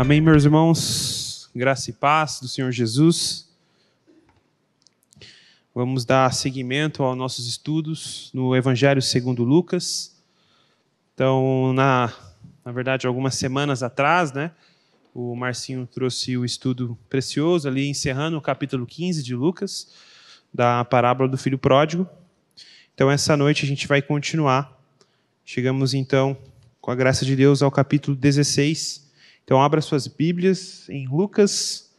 Amém, meus irmãos? Graça e paz do Senhor Jesus. Vamos dar seguimento aos nossos estudos no Evangelho segundo Lucas. Então, na, na verdade, algumas semanas atrás, né, o Marcinho trouxe o estudo precioso ali, encerrando o capítulo 15 de Lucas, da parábola do filho pródigo. Então, essa noite a gente vai continuar. Chegamos, então, com a graça de Deus, ao capítulo 16 então, abra suas Bíblias em Lucas,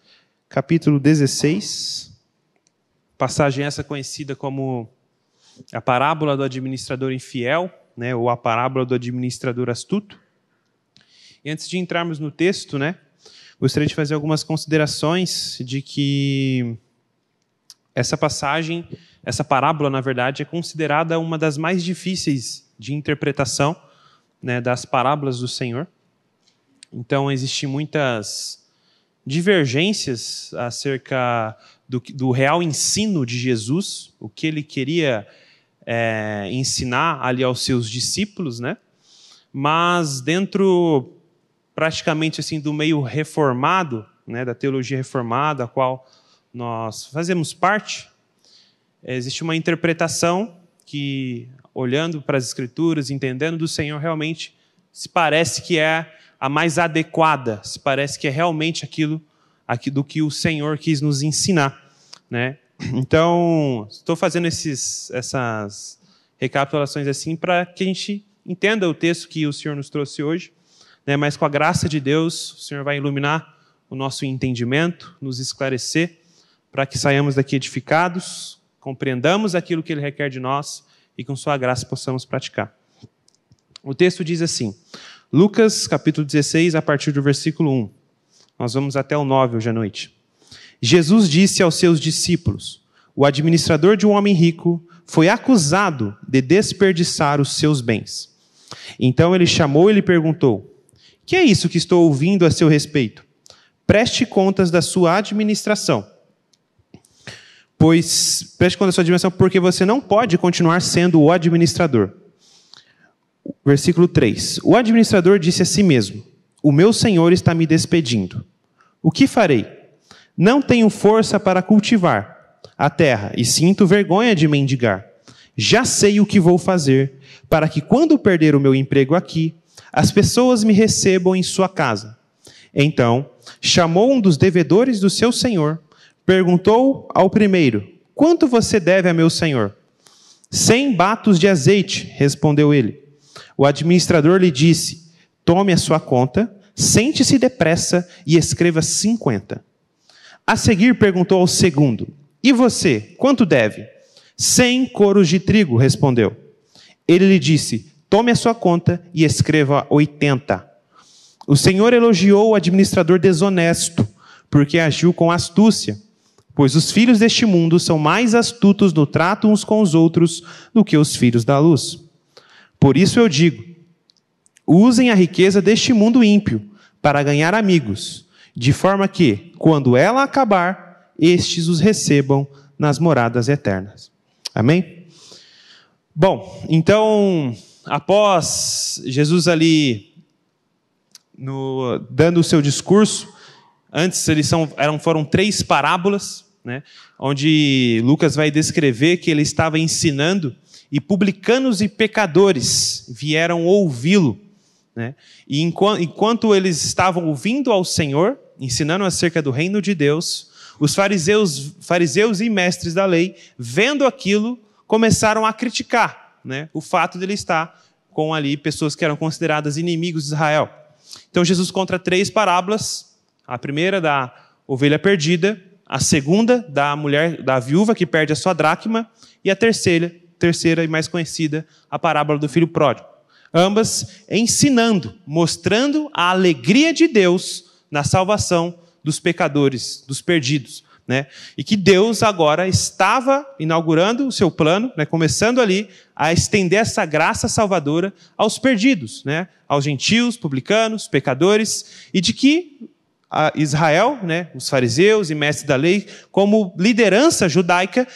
capítulo 16. Passagem essa conhecida como a parábola do administrador infiel, né, ou a parábola do administrador astuto. E antes de entrarmos no texto, né, gostaria de fazer algumas considerações de que essa passagem, essa parábola, na verdade, é considerada uma das mais difíceis de interpretação né, das parábolas do Senhor. Então, existem muitas divergências acerca do, do, real ensino de Jesus, o que ele queria é, ensinar ali aos seus discípulos, né? Mas dentro praticamente assim do meio reformado, né, da teologia reformada, a qual nós fazemos parte, existe uma interpretação que, olhando para as escrituras, entendendo do Senhor, realmente se parece que é a mais adequada, se parece que é realmente aquilo, aquilo do que o Senhor quis nos ensinar, né? Então, estou fazendo esses, essas recapitulações assim para que a gente entenda o texto que o Senhor nos trouxe hoje, né? mas com a graça de Deus, o Senhor vai iluminar o nosso entendimento, nos esclarecer, para que saiamos daqui edificados, compreendamos aquilo que Ele requer de nós e com Sua graça possamos praticar. O texto diz assim: Lucas, capítulo 16, a partir do versículo 1. Nós vamos até o 9 hoje à noite. Jesus disse aos seus discípulos: O administrador de um homem rico foi acusado de desperdiçar os seus bens. Então ele chamou e lhe perguntou: Que é isso que estou ouvindo a seu respeito? Preste contas da sua administração. Pois preste contas da sua administração, porque você não pode continuar sendo o administrador. Versículo 3: O administrador disse a si mesmo: O meu senhor está me despedindo. O que farei? Não tenho força para cultivar a terra e sinto vergonha de mendigar. Já sei o que vou fazer, para que quando perder o meu emprego aqui, as pessoas me recebam em sua casa. Então, chamou um dos devedores do seu senhor, perguntou ao primeiro: Quanto você deve a meu senhor? Cem batos de azeite, respondeu ele. O administrador lhe disse: Tome a sua conta, sente-se depressa e escreva 50. A seguir perguntou ao segundo: E você, quanto deve? Cem coros de trigo, respondeu. Ele lhe disse: Tome a sua conta e escreva 80. O Senhor elogiou o administrador desonesto, porque agiu com astúcia. Pois os filhos deste mundo são mais astutos no trato uns com os outros do que os filhos da luz. Por isso eu digo: usem a riqueza deste mundo ímpio para ganhar amigos, de forma que, quando ela acabar, estes os recebam nas moradas eternas. Amém? Bom, então, após Jesus ali no, dando o seu discurso, antes eles são, eram, foram três parábolas, né, onde Lucas vai descrever que ele estava ensinando e publicanos e pecadores vieram ouvi-lo. Né? E enquanto, enquanto eles estavam ouvindo ao Senhor, ensinando acerca do reino de Deus, os fariseus, fariseus e mestres da lei, vendo aquilo, começaram a criticar né? o fato dele ele estar com ali pessoas que eram consideradas inimigos de Israel. Então Jesus conta três parábolas: a primeira da ovelha perdida, a segunda da mulher da viúva que perde a sua dracma e a terceira terceira e mais conhecida, a parábola do filho pródigo. Ambas ensinando, mostrando a alegria de Deus na salvação dos pecadores, dos perdidos. Né? E que Deus agora estava inaugurando o seu plano, né? começando ali a estender essa graça salvadora aos perdidos, né? aos gentios, publicanos, pecadores, e de que Israel, né? os fariseus e mestres da lei, como liderança judaica,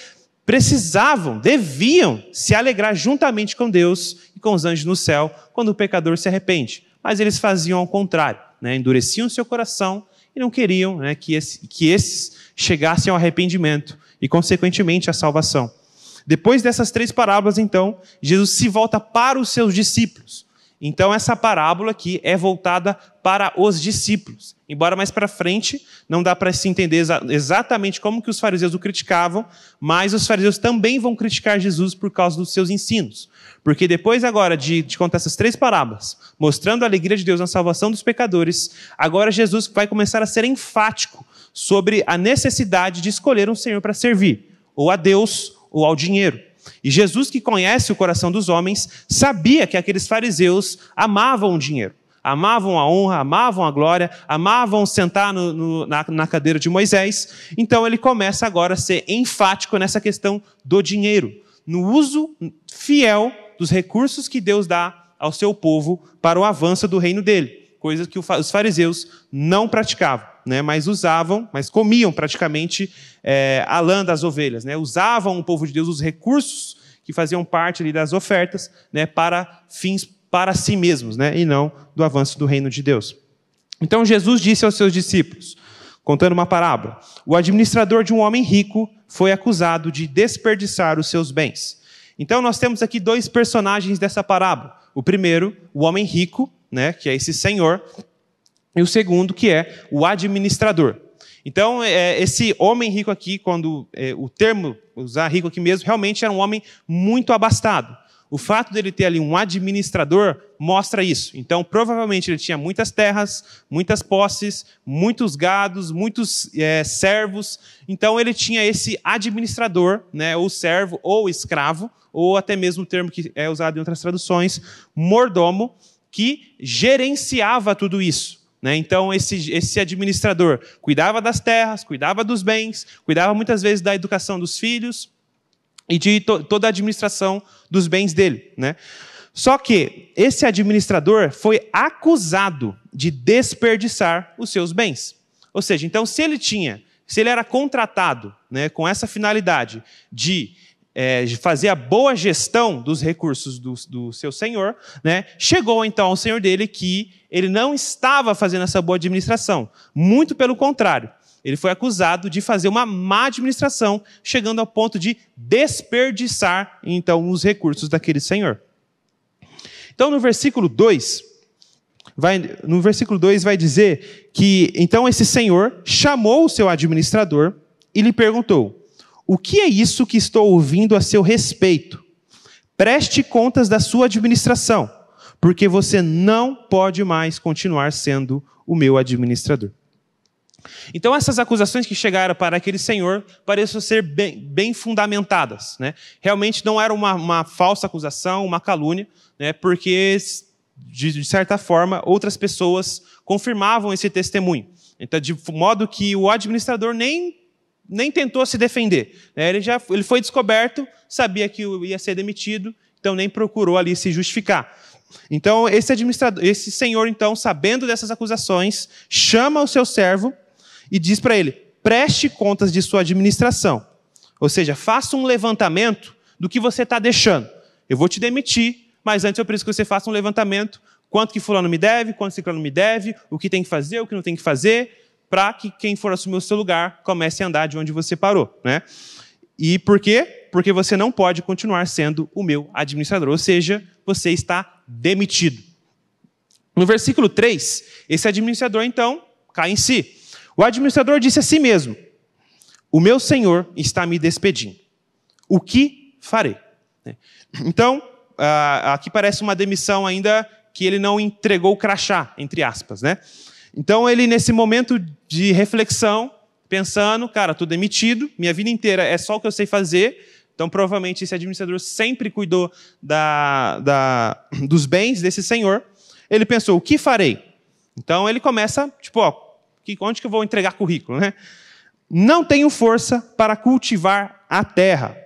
precisavam, deviam se alegrar juntamente com Deus e com os anjos no céu quando o pecador se arrepende. Mas eles faziam ao contrário, né? endureciam seu coração e não queriam né, que, esse, que esses chegassem ao arrependimento e, consequentemente, à salvação. Depois dessas três parábolas, então, Jesus se volta para os seus discípulos então, essa parábola aqui é voltada para os discípulos. Embora mais para frente, não dá para se entender exatamente como que os fariseus o criticavam, mas os fariseus também vão criticar Jesus por causa dos seus ensinos. Porque depois agora de, de contar essas três parábolas, mostrando a alegria de Deus na salvação dos pecadores, agora Jesus vai começar a ser enfático sobre a necessidade de escolher um Senhor para servir, ou a Deus ou ao dinheiro. E Jesus, que conhece o coração dos homens, sabia que aqueles fariseus amavam o dinheiro, amavam a honra, amavam a glória, amavam sentar no, no, na, na cadeira de Moisés. Então ele começa agora a ser enfático nessa questão do dinheiro, no uso fiel dos recursos que Deus dá ao seu povo para o avanço do reino dele, coisas que os fariseus não praticavam né, mas usavam, mas comiam praticamente é, a lã das ovelhas. Né, usavam o povo de Deus, os recursos que faziam parte ali das ofertas, né, para fins para si mesmos, né, e não do avanço do reino de Deus. Então Jesus disse aos seus discípulos, contando uma parábola: O administrador de um homem rico foi acusado de desperdiçar os seus bens. Então nós temos aqui dois personagens dessa parábola. O primeiro, o homem rico, né, que é esse senhor, e o segundo que é o administrador. Então, é, esse homem rico aqui, quando é, o termo usar rico aqui mesmo, realmente era um homem muito abastado. O fato dele ter ali um administrador mostra isso. Então, provavelmente ele tinha muitas terras, muitas posses, muitos gados, muitos é, servos. Então, ele tinha esse administrador, né, ou servo, ou escravo, ou até mesmo o termo que é usado em outras traduções, mordomo, que gerenciava tudo isso. Né? Então, esse, esse administrador cuidava das terras, cuidava dos bens, cuidava muitas vezes da educação dos filhos e de to toda a administração dos bens dele. Né? Só que esse administrador foi acusado de desperdiçar os seus bens. Ou seja, então, se ele tinha, se ele era contratado né, com essa finalidade de é, fazer a boa gestão dos recursos do, do seu senhor, né? chegou então ao senhor dele que ele não estava fazendo essa boa administração. Muito pelo contrário, ele foi acusado de fazer uma má administração, chegando ao ponto de desperdiçar então os recursos daquele senhor. Então, no versículo 2, vai, no versículo 2 vai dizer que então esse senhor chamou o seu administrador e lhe perguntou: o que é isso que estou ouvindo a seu respeito? Preste contas da sua administração, porque você não pode mais continuar sendo o meu administrador. Então, essas acusações que chegaram para aquele senhor pareciam ser bem, bem fundamentadas. Né? Realmente não era uma, uma falsa acusação, uma calúnia, né? porque, de, de certa forma, outras pessoas confirmavam esse testemunho. Então, de modo que o administrador nem nem tentou se defender. Né? Ele, já, ele foi descoberto, sabia que ia ser demitido, então nem procurou ali se justificar. Então, esse administrador, esse senhor, então, sabendo dessas acusações, chama o seu servo e diz para ele: preste contas de sua administração. Ou seja, faça um levantamento do que você está deixando. Eu vou te demitir, mas antes eu preciso que você faça um levantamento. Quanto que fulano me deve, quanto ciclano me deve, o que tem que fazer, o que não tem que fazer para que quem for assumir o seu lugar comece a andar de onde você parou. Né? E por quê? Porque você não pode continuar sendo o meu administrador, ou seja, você está demitido. No versículo 3, esse administrador então cai em si. O administrador disse a si mesmo: O meu senhor está me despedindo. O que farei? Né? Então, ah, aqui parece uma demissão ainda que ele não entregou o crachá, entre aspas, né? Então ele, nesse momento de reflexão, pensando, cara, é estou demitido, minha vida inteira é só o que eu sei fazer, então provavelmente esse administrador sempre cuidou da, da, dos bens desse senhor. Ele pensou, o que farei? Então ele começa, tipo, ó, onde que eu vou entregar currículo, né? Não tenho força para cultivar a terra.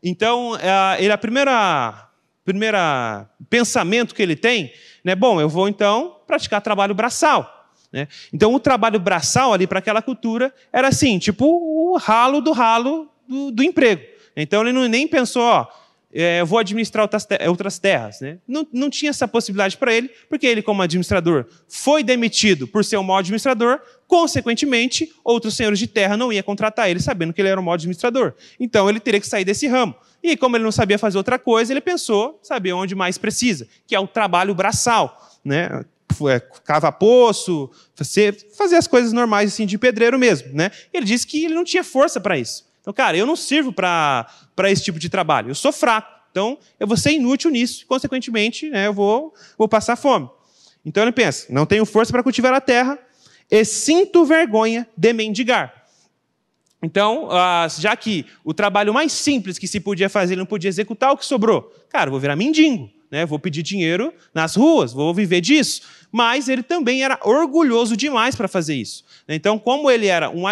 Então, eh, ele, a primeira, primeira pensamento que ele tem, né? Bom, eu vou então praticar trabalho braçal. Né? Então, o trabalho braçal ali para aquela cultura era assim, tipo o ralo do ralo do, do emprego. Então, ele não, nem pensou, ó, é, eu vou administrar outras, ter outras terras. Né? Não, não tinha essa possibilidade para ele, porque ele, como administrador, foi demitido por ser um mau administrador, consequentemente, outros senhores de terra não iam contratar ele, sabendo que ele era um mau administrador. Então, ele teria que sair desse ramo. E como ele não sabia fazer outra coisa, ele pensou saber onde mais precisa, que é o trabalho braçal. Né? É, cava poço, fazer as coisas normais assim de pedreiro mesmo, né? Ele disse que ele não tinha força para isso. Então, cara, eu não sirvo para esse tipo de trabalho. Eu sou fraco. Então, eu vou ser inútil nisso, consequentemente, né, eu vou, vou passar fome. Então ele pensa: não tenho força para cultivar a terra, e sinto vergonha de mendigar. Então, ah, já que o trabalho mais simples que se podia fazer ele não podia executar, o que sobrou? Cara, vou virar mendigo né? Vou pedir dinheiro nas ruas, vou viver disso. Mas ele também era orgulhoso demais para fazer isso. Então, como ele era um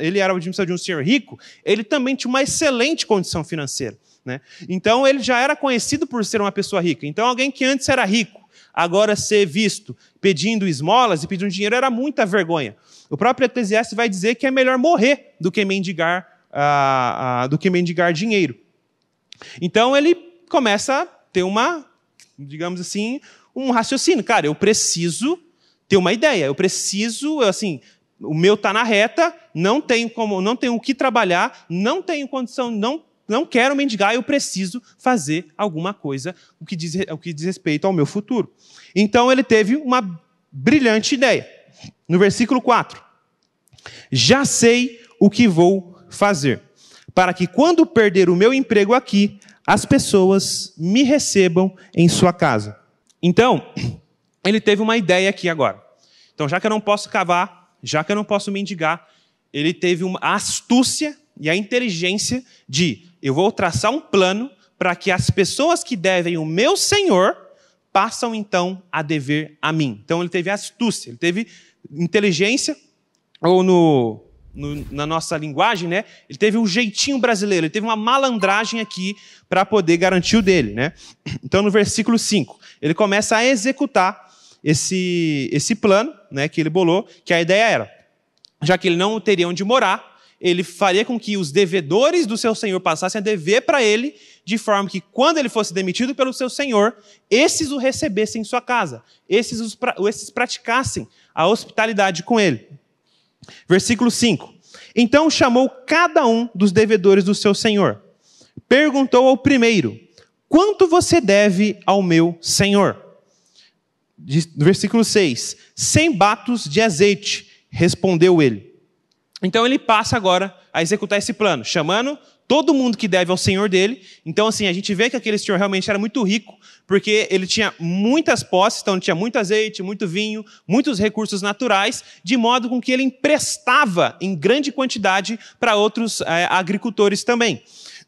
ele era o administrador de um senhor rico, ele também tinha uma excelente condição financeira. Né? Então, ele já era conhecido por ser uma pessoa rica. Então, alguém que antes era rico, agora ser visto pedindo esmolas e pedindo dinheiro era muita vergonha. O próprio Eclesiastes vai dizer que é melhor morrer do que mendigar, ah, ah, do que mendigar dinheiro. Então ele começa a ter uma digamos assim, um raciocínio. Cara, eu preciso ter uma ideia, eu preciso, assim, o meu está na reta, não tenho como, não tenho o que trabalhar, não tenho condição, não não quero mendigar, eu preciso fazer alguma coisa o que diz, o que diz respeito ao meu futuro. Então ele teve uma brilhante ideia. No versículo 4: Já sei o que vou fazer, para que quando perder o meu emprego aqui, as pessoas me recebam em sua casa. Então, ele teve uma ideia aqui agora. Então, já que eu não posso cavar, já que eu não posso mendigar, ele teve uma, a astúcia e a inteligência de: eu vou traçar um plano para que as pessoas que devem o meu Senhor passam então a dever a mim. Então, ele teve astúcia, ele teve inteligência, ou no, no, na nossa linguagem, né? Ele teve um jeitinho brasileiro, ele teve uma malandragem aqui para poder garantir o dele, né? Então, no versículo 5, ele começa a executar esse, esse plano, né, que ele bolou, que a ideia era, já que ele não teria onde morar, ele faria com que os devedores do seu senhor passassem a dever para ele, de forma que quando ele fosse demitido pelo seu senhor, esses o recebessem em sua casa, esses, os, esses praticassem a hospitalidade com ele. Versículo 5. Então chamou cada um dos devedores do seu senhor. Perguntou ao primeiro: Quanto você deve ao meu senhor? Versículo 6: Cem batos de azeite, respondeu ele. Então ele passa agora a executar esse plano, chamando todo mundo que deve ao senhor dele. Então, assim, a gente vê que aquele senhor realmente era muito rico, porque ele tinha muitas posses, então ele tinha muito azeite, muito vinho, muitos recursos naturais, de modo com que ele emprestava em grande quantidade para outros é, agricultores também.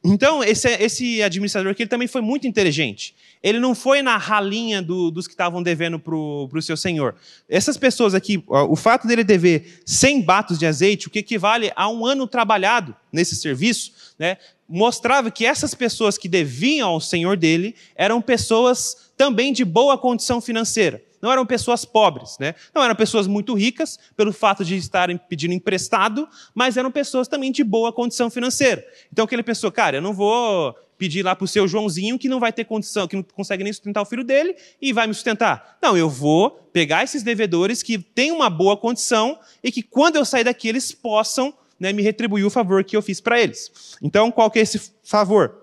Então, esse, esse administrador aqui ele também foi muito inteligente. Ele não foi na ralinha do, dos que estavam devendo para o seu senhor. Essas pessoas aqui, o fato dele dever 100 batos de azeite, o que equivale a um ano trabalhado nesse serviço, né, mostrava que essas pessoas que deviam ao senhor dele eram pessoas também de boa condição financeira. Não eram pessoas pobres, né? Não eram pessoas muito ricas pelo fato de estarem pedindo emprestado, mas eram pessoas também de boa condição financeira. Então aquele pessoa, cara, eu não vou pedir lá para o seu Joãozinho que não vai ter condição, que não consegue nem sustentar o filho dele e vai me sustentar. Não, eu vou pegar esses devedores que têm uma boa condição e que quando eu sair daqui eles possam né, me retribuiu o favor que eu fiz para eles. Então, qual que é esse favor?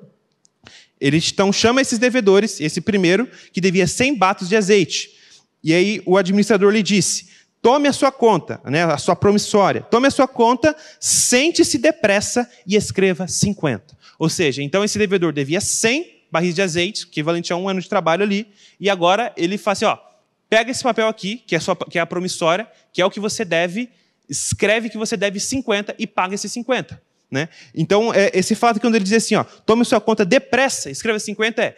Ele então chama esses devedores, esse primeiro, que devia 100 batos de azeite. E aí o administrador lhe disse: tome a sua conta, né, a sua promissória, tome a sua conta, sente-se depressa e escreva 50. Ou seja, então esse devedor devia 100 barris de azeite, que equivalente a um ano de trabalho ali, e agora ele faz assim: ó, pega esse papel aqui, que é, sua, que é a promissória, que é o que você deve, escreve que você deve 50 e paga esses 50. Né? Então, é, esse fato que quando ele diz assim, ó, tome sua conta depressa, escreva 50, é.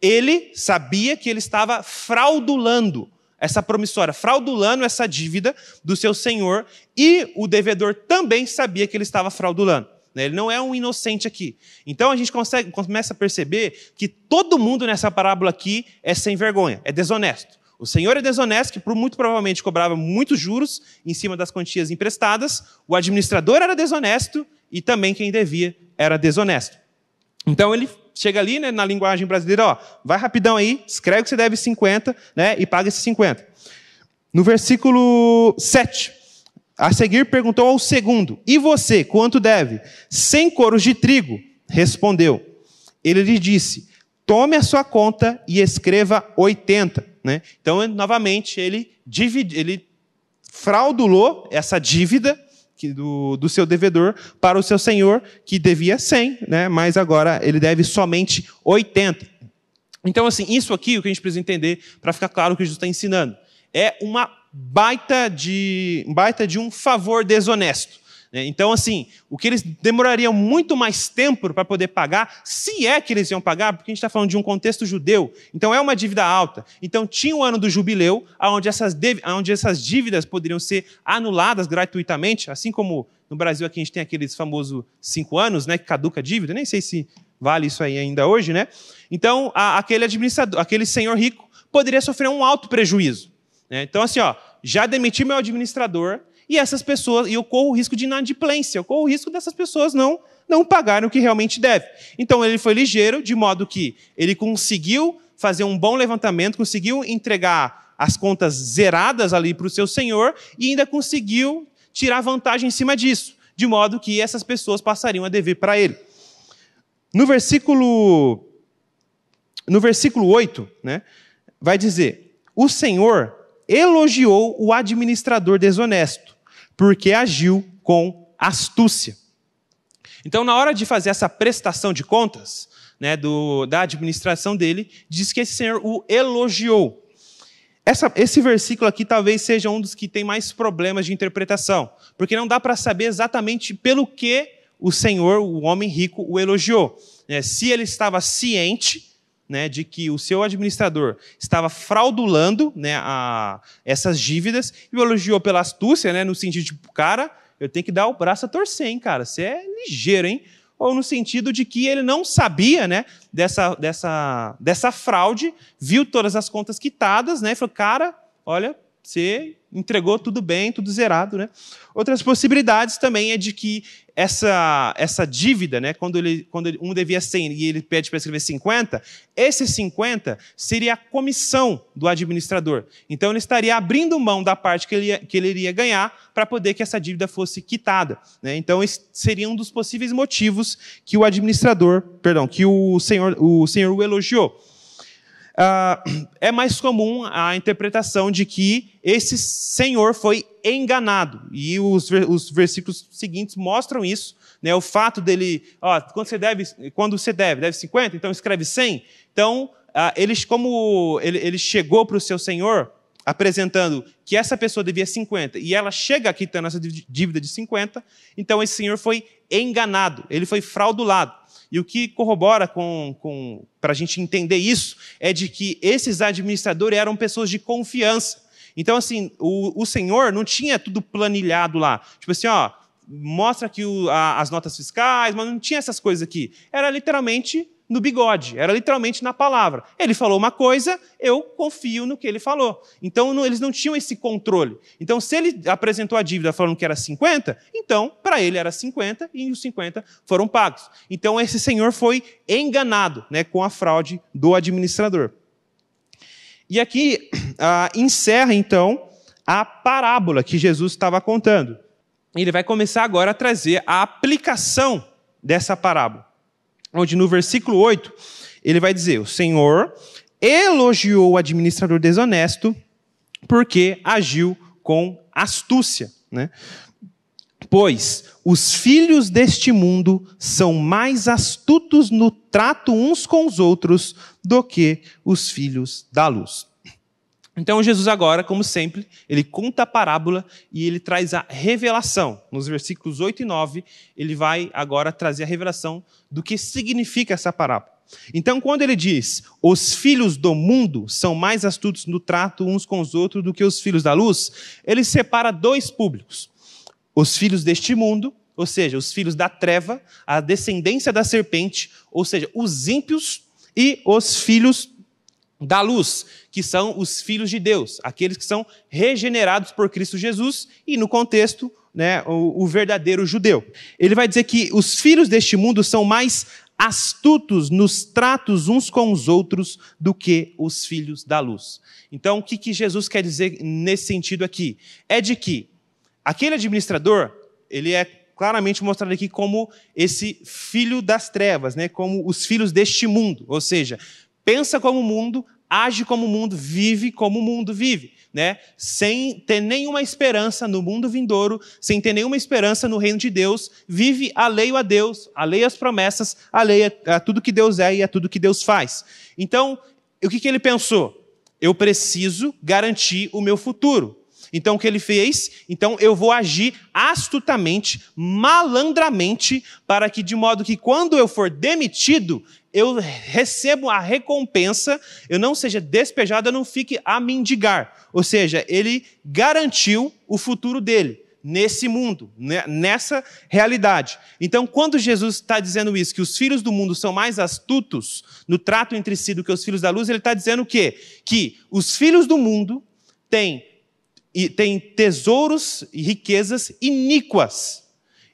Ele sabia que ele estava fraudulando essa promissória, fraudulando essa dívida do seu senhor, e o devedor também sabia que ele estava fraudulando. Né? Ele não é um inocente aqui. Então a gente consegue, começa a perceber que todo mundo nessa parábola aqui é sem vergonha, é desonesto. O senhor é desonesto, que muito provavelmente cobrava muitos juros em cima das quantias emprestadas, o administrador era desonesto e também quem devia era desonesto. Então ele chega ali, né, na linguagem brasileira, ó, vai rapidão aí, escreve que você deve 50, né, e paga esses 50. No versículo 7, a seguir perguntou ao segundo: "E você, quanto deve?" "100 coros de trigo", respondeu. Ele lhe disse: tome a sua conta e escreva 80. Né? Então, novamente, ele, divide, ele fraudulou essa dívida do, do, seu devedor para o seu senhor, que devia 100, né? mas agora ele deve somente 80. Então, assim, isso aqui, é o que a gente precisa entender para ficar claro o que Jesus está ensinando, é uma baita de, baita de um favor desonesto. É, então, assim, o que eles demorariam muito mais tempo para poder pagar, se é que eles iam pagar, porque a gente está falando de um contexto judeu, então é uma dívida alta. Então, tinha o ano do jubileu, onde essas, onde essas dívidas poderiam ser anuladas gratuitamente, assim como no Brasil aqui a gente tem aqueles famosos cinco anos, né, que caduca a dívida, nem sei se vale isso aí ainda hoje, né? Então, a, aquele administrador, aquele senhor rico poderia sofrer um alto prejuízo. Né? Então, assim, ó, já demiti meu administrador, e essas pessoas, e eu corro o risco de inadimplência, eu corro o risco dessas pessoas não não pagarem o que realmente deve. Então ele foi ligeiro, de modo que ele conseguiu fazer um bom levantamento, conseguiu entregar as contas zeradas ali para o seu senhor e ainda conseguiu tirar vantagem em cima disso, de modo que essas pessoas passariam a dever para ele. No versículo no versículo 8, né, vai dizer: "O Senhor elogiou o administrador desonesto, porque agiu com astúcia. Então, na hora de fazer essa prestação de contas né, do, da administração dele, diz que esse senhor o elogiou. Essa, esse versículo aqui talvez seja um dos que tem mais problemas de interpretação, porque não dá para saber exatamente pelo que o Senhor, o homem rico, o elogiou. É, se ele estava ciente né, de que o seu administrador estava fraudulando né, a, essas dívidas e o elogiou pela astúcia, né, no sentido de, cara, eu tenho que dar o braço a torcer, hein, cara? Você é ligeiro, hein? Ou no sentido de que ele não sabia né, dessa, dessa, dessa fraude, viu todas as contas quitadas, né? E falou, cara, olha, você entregou tudo bem, tudo zerado. Né? Outras possibilidades também é de que essa, essa dívida, né, quando, ele, quando um devia 100 e ele pede para escrever 50, esse 50 seria a comissão do administrador. Então ele estaria abrindo mão da parte que ele, que ele iria ganhar para poder que essa dívida fosse quitada. Né? Então esse seria um dos possíveis motivos que o administrador, perdão, que o senhor, o senhor o elogiou. Ah, é mais comum a interpretação de que esse senhor foi enganado. E os, os versículos seguintes mostram isso. Né? O fato dele, ó, quando você deve, quando você deve, deve 50, então escreve 100. Então, ah, eles, como ele, ele chegou para o seu senhor, apresentando que essa pessoa devia 50 e ela chega aqui tendo essa dívida de 50, então esse senhor foi enganado, ele foi fraudulado. E o que corrobora para a gente entender isso é de que esses administradores eram pessoas de confiança. Então, assim, o, o senhor não tinha tudo planilhado lá. Tipo assim, ó, mostra aqui o, a, as notas fiscais, mas não tinha essas coisas aqui. Era literalmente no bigode, era literalmente na palavra. Ele falou uma coisa, eu confio no que ele falou. Então não, eles não tinham esse controle. Então, se ele apresentou a dívida falando que era 50, então para ele era 50 e os 50 foram pagos. Então esse senhor foi enganado né, com a fraude do administrador. E aqui ah, encerra então a parábola que Jesus estava contando. Ele vai começar agora a trazer a aplicação dessa parábola onde no versículo 8, ele vai dizer: O Senhor elogiou o administrador desonesto porque agiu com astúcia. Né? Pois os filhos deste mundo são mais astutos no trato uns com os outros do que os filhos da luz. Então Jesus agora, como sempre, ele conta a parábola e ele traz a revelação. Nos versículos 8 e 9, ele vai agora trazer a revelação do que significa essa parábola. Então, quando ele diz: "Os filhos do mundo são mais astutos no trato uns com os outros do que os filhos da luz", ele separa dois públicos: os filhos deste mundo, ou seja, os filhos da treva, a descendência da serpente, ou seja, os ímpios e os filhos da luz, que são os filhos de Deus, aqueles que são regenerados por Cristo Jesus e, no contexto, né, o, o, verdadeiro judeu. Ele vai dizer que os filhos deste mundo são mais astutos nos tratos uns com os outros do que os filhos da luz. Então, o que, que Jesus quer dizer nesse sentido aqui? É de que aquele administrador, ele é claramente mostrado aqui como esse filho das trevas, né, como os filhos deste mundo, ou seja, pensa como o mundo, age como o mundo, vive como o mundo vive, né? Sem ter nenhuma esperança no mundo vindouro, sem ter nenhuma esperança no reino de Deus, vive alheio a Deus, alheio às promessas, alheio a tudo que Deus é e a tudo que Deus faz. Então, o que, que ele pensou? Eu preciso garantir o meu futuro. Então, o que ele fez? Então, eu vou agir astutamente, malandramente, para que, de modo que, quando eu for demitido, eu recebo a recompensa, eu não seja despejado, eu não fique a mendigar. Ou seja, ele garantiu o futuro dele nesse mundo, né, nessa realidade. Então, quando Jesus está dizendo isso, que os filhos do mundo são mais astutos no trato entre si do que os filhos da luz, ele está dizendo o quê? Que os filhos do mundo têm, têm tesouros e riquezas iníquas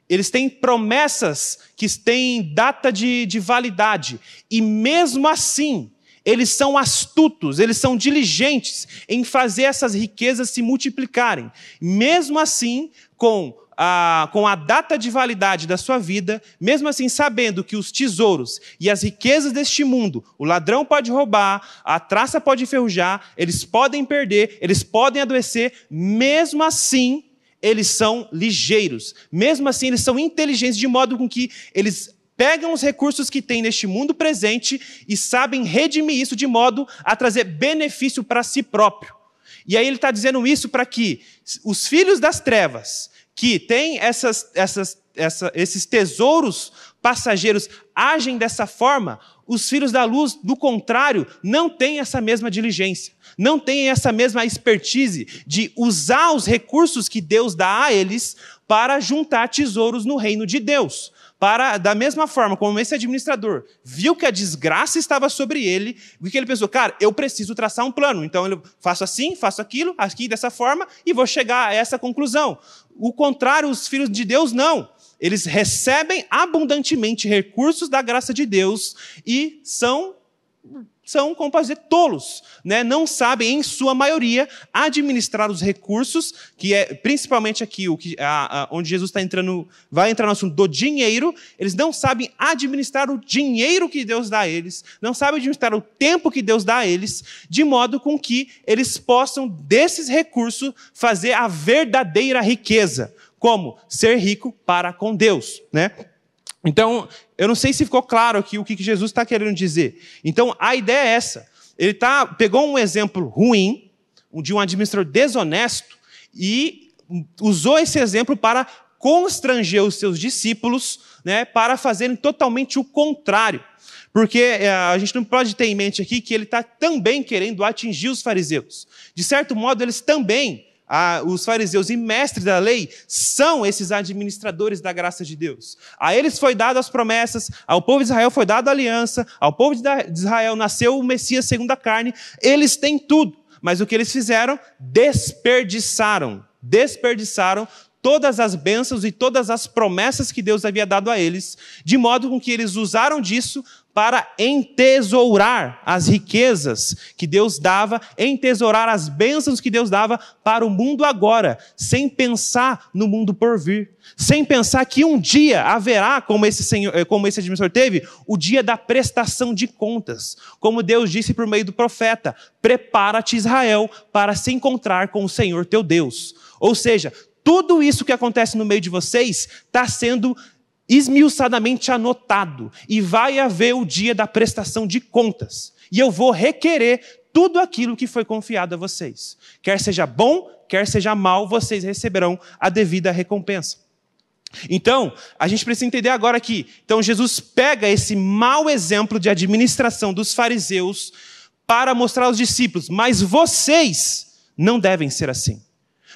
eles têm promessas que têm data de, de validade. E mesmo assim, eles são astutos, eles são diligentes em fazer essas riquezas se multiplicarem. Mesmo assim, com a, com a data de validade da sua vida, mesmo assim sabendo que os tesouros e as riquezas deste mundo, o ladrão pode roubar, a traça pode enferrujar, eles podem perder, eles podem adoecer, mesmo assim, eles são ligeiros. Mesmo assim, eles são inteligentes de modo com que eles pegam os recursos que têm neste mundo presente e sabem redimir isso de modo a trazer benefício para si próprio. E aí ele está dizendo isso para que os filhos das trevas, que têm essas, essas essa, esses tesouros passageiros agem dessa forma, os filhos da luz, do contrário, não têm essa mesma diligência, não têm essa mesma expertise de usar os recursos que Deus dá a eles para juntar tesouros no reino de Deus. Para, da mesma forma como esse administrador viu que a desgraça estava sobre ele, e que ele pensou, cara, eu preciso traçar um plano. Então eu faço assim, faço aquilo, aqui dessa forma, e vou chegar a essa conclusão. O contrário, os filhos de Deus não eles recebem abundantemente recursos da graça de Deus e são são, como pode dizer, tolos, né? não sabem, em sua maioria, administrar os recursos, que é principalmente aqui o que, a, a, onde Jesus está entrando, vai entrar no assunto do dinheiro, eles não sabem administrar o dinheiro que Deus dá a eles, não sabem administrar o tempo que Deus dá a eles, de modo com que eles possam, desses recursos, fazer a verdadeira riqueza. Como? Ser rico para com Deus, né? Então, eu não sei se ficou claro aqui o que Jesus está querendo dizer. Então, a ideia é essa. Ele tá, pegou um exemplo ruim, de um administrador desonesto, e usou esse exemplo para constranger os seus discípulos né, para fazerem totalmente o contrário. Porque eh, a gente não pode ter em mente aqui que ele está também querendo atingir os fariseus. De certo modo, eles também a, os fariseus e mestres da lei são esses administradores da graça de Deus. A eles foi dada as promessas, ao povo de Israel foi dada a aliança, ao povo de Israel nasceu o Messias segundo a carne, eles têm tudo. Mas o que eles fizeram? Desperdiçaram. Desperdiçaram todas as bênçãos e todas as promessas que Deus havia dado a eles, de modo com que eles usaram disso para entesourar as riquezas que Deus dava, entesourar as bênçãos que Deus dava para o mundo agora, sem pensar no mundo por vir, sem pensar que um dia haverá, como esse, senhor, eh, como esse administrador teve, o dia da prestação de contas. Como Deus disse por meio do profeta: prepara-te, Israel, para se encontrar com o Senhor teu Deus. Ou seja, tudo isso que acontece no meio de vocês está sendo esmiuçadamente anotado e vai haver o dia da prestação de contas. E eu vou requerer tudo aquilo que foi confiado a vocês. Quer seja bom, quer seja mal, vocês receberão a devida recompensa. Então, a gente precisa entender agora que, então Jesus pega esse mau exemplo de administração dos fariseus para mostrar aos discípulos, mas vocês não devem ser assim.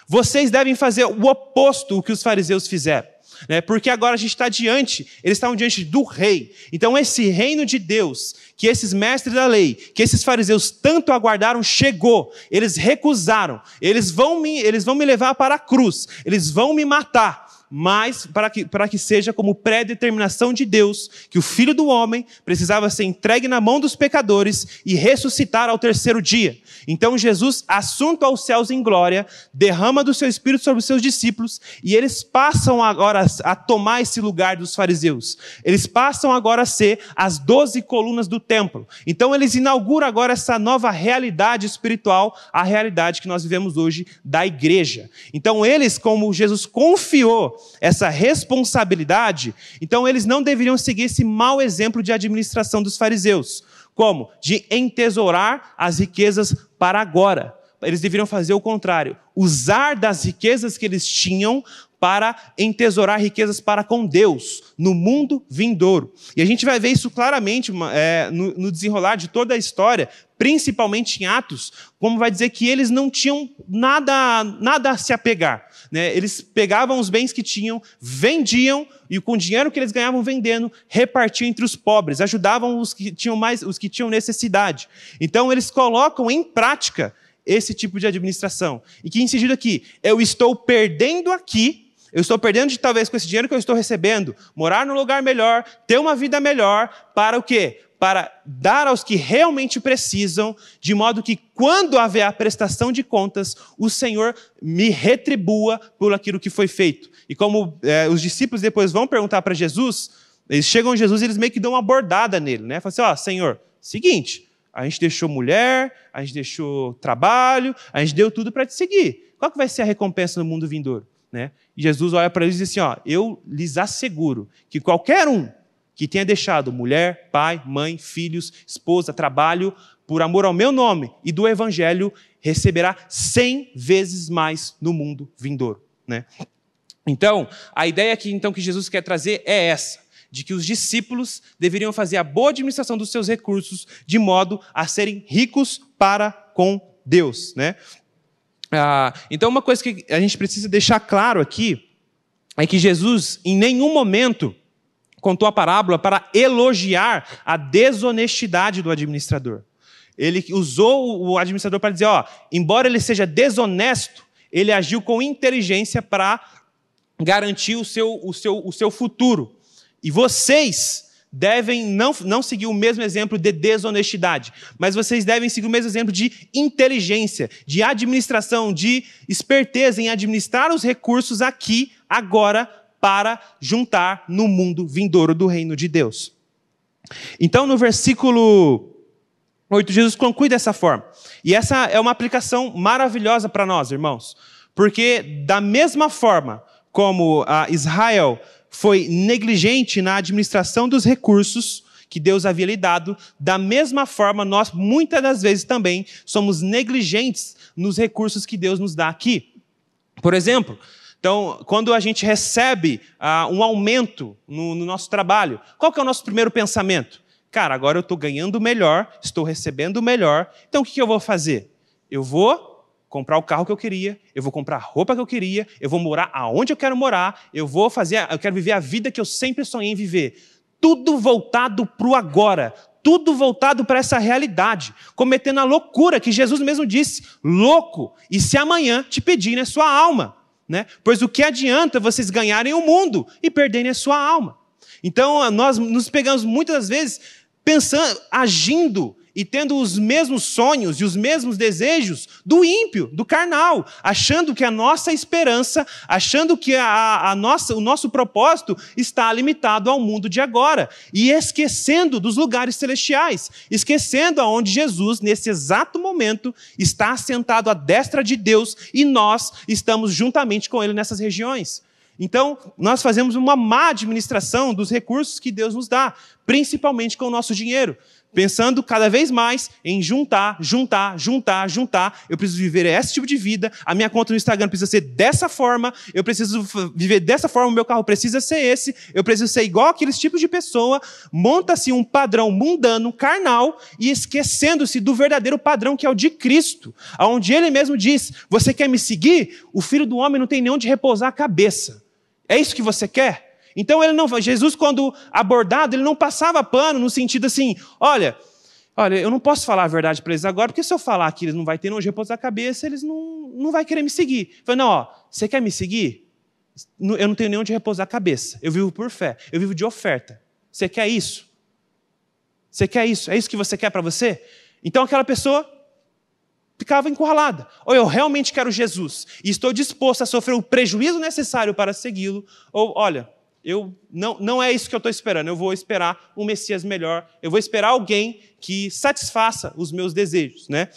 Vocês devem fazer o oposto do que os fariseus fizeram né? porque agora a gente está diante, eles estavam diante do rei. Então, esse reino de Deus, que esses mestres da lei, que esses fariseus tanto aguardaram, chegou. Eles recusaram. Eles vão me, eles vão me levar para a cruz. Eles vão me matar mas para que, para que seja como pré-determinação de Deus, que o filho do homem precisava ser entregue na mão dos pecadores e ressuscitar ao terceiro dia. Então Jesus, assunto aos céus em glória, derrama do seu espírito sobre os seus discípulos e eles passam agora a tomar esse lugar dos fariseus. Eles passam agora a ser as doze colunas do templo. Então eles inauguram agora essa nova realidade espiritual, a realidade que nós vivemos hoje da igreja. Então eles, como Jesus confiou essa responsabilidade, então eles não deveriam seguir esse mau exemplo de administração dos fariseus. Como? De entesourar as riquezas para agora. Eles deveriam fazer o contrário usar das riquezas que eles tinham para entesourar riquezas para com Deus, no mundo vindouro. E a gente vai ver isso claramente é, no, no desenrolar de toda a história, principalmente em Atos, como vai dizer que eles não tinham nada, nada a se apegar. Né? Eles pegavam os bens que tinham, vendiam, e com o dinheiro que eles ganhavam vendendo, repartiam entre os pobres, ajudavam os que tinham mais, os que tinham necessidade. Então eles colocam em prática esse tipo de administração. E que incidido aqui, eu estou perdendo aqui eu estou perdendo de talvez com esse dinheiro que eu estou recebendo, morar num lugar melhor, ter uma vida melhor, para o quê? Para dar aos que realmente precisam, de modo que quando haver a prestação de contas, o Senhor me retribua por aquilo que foi feito. E como é, os discípulos depois vão perguntar para Jesus, eles chegam a Jesus e eles meio que dão uma bordada nele, né? Falam assim: ó, Senhor, seguinte, a gente deixou mulher, a gente deixou trabalho, a gente deu tudo para te seguir. Qual que vai ser a recompensa no mundo vindouro? Né? E Jesus olha para eles e diz assim: ó, Eu lhes asseguro que qualquer um que tenha deixado mulher, pai, mãe, filhos, esposa, trabalho, por amor ao meu nome e do Evangelho, receberá cem vezes mais no mundo vindouro. Né? Então, a ideia que, então, que Jesus quer trazer é essa de que os discípulos deveriam fazer a boa administração dos seus recursos de modo a serem ricos para com Deus, né? Ah, então, uma coisa que a gente precisa deixar claro aqui é que Jesus, em nenhum momento, contou a parábola para elogiar a desonestidade do administrador. Ele usou o administrador para dizer: ó, embora ele seja desonesto, ele agiu com inteligência para garantir o seu, o seu, o seu futuro. E vocês devem não, não seguir o mesmo exemplo de desonestidade, mas vocês devem seguir o mesmo exemplo de inteligência, de administração, de esperteza em administrar os recursos aqui, agora, para juntar no mundo vindouro do reino de Deus. Então, no versículo 8, Jesus conclui dessa forma. E essa é uma aplicação maravilhosa para nós, irmãos, porque da mesma forma como Israel foi negligente na administração dos recursos que Deus havia lhe dado, da mesma forma nós muitas das vezes também somos negligentes nos recursos que Deus nos dá aqui. Por exemplo, então, quando a gente recebe ah, um aumento no, no, nosso trabalho, qual que é o nosso primeiro pensamento? Cara, agora eu estou ganhando melhor, estou recebendo melhor, então o que, que eu vou fazer? Eu vou comprar o carro que eu queria, eu vou comprar a roupa que eu queria, eu vou morar aonde eu quero morar, eu vou fazer, eu quero viver a vida que eu sempre sonhei em viver. Tudo voltado para o agora, tudo voltado para essa realidade, cometendo a loucura que Jesus mesmo disse: louco, e se amanhã te pedir na sua alma? Né? Pois o que adianta vocês ganharem o mundo e perderem a sua alma? Então, nós nos pegamos muitas vezes pensando, agindo e tendo os mesmos sonhos e os mesmos desejos do ímpio, do carnal, achando que a nossa esperança, achando que a, a nossa, o nosso propósito está limitado ao mundo de agora e esquecendo dos lugares celestiais, esquecendo aonde Jesus, nesse exato momento, está assentado à destra de Deus e nós estamos juntamente com Ele nessas regiões. Então, nós fazemos uma má administração dos recursos que Deus nos dá, principalmente com o nosso dinheiro pensando cada vez mais em juntar, juntar, juntar, juntar. Eu preciso viver esse tipo de vida. A minha conta no Instagram precisa ser dessa forma. Eu preciso viver dessa forma. O meu carro precisa ser esse. Eu preciso ser igual aqueles tipos de pessoa. Monta-se um padrão mundano, carnal e esquecendo-se do verdadeiro padrão que é o de Cristo, aonde Ele mesmo diz: Você quer me seguir? O Filho do Homem não tem nem onde repousar a cabeça. É isso que você quer? Então ele não, Jesus quando abordado, ele não passava pano no sentido assim, olha, olha, eu não posso falar a verdade para eles agora, porque se eu falar que eles não vai ter nojo repousar a cabeça, eles não, não vai querer me seguir. Eu não, ó, você quer me seguir? Eu não tenho nem onde repousar a cabeça. Eu vivo por fé, eu vivo de oferta. Você quer isso? Você quer isso? É isso que você quer para você? Então aquela pessoa ficava encurralada. Ou eu realmente quero Jesus e estou disposto a sofrer o prejuízo necessário para segui-lo, ou olha, eu não, não é isso que eu estou esperando. Eu vou esperar um Messias melhor. Eu vou esperar alguém que satisfaça os meus desejos, né?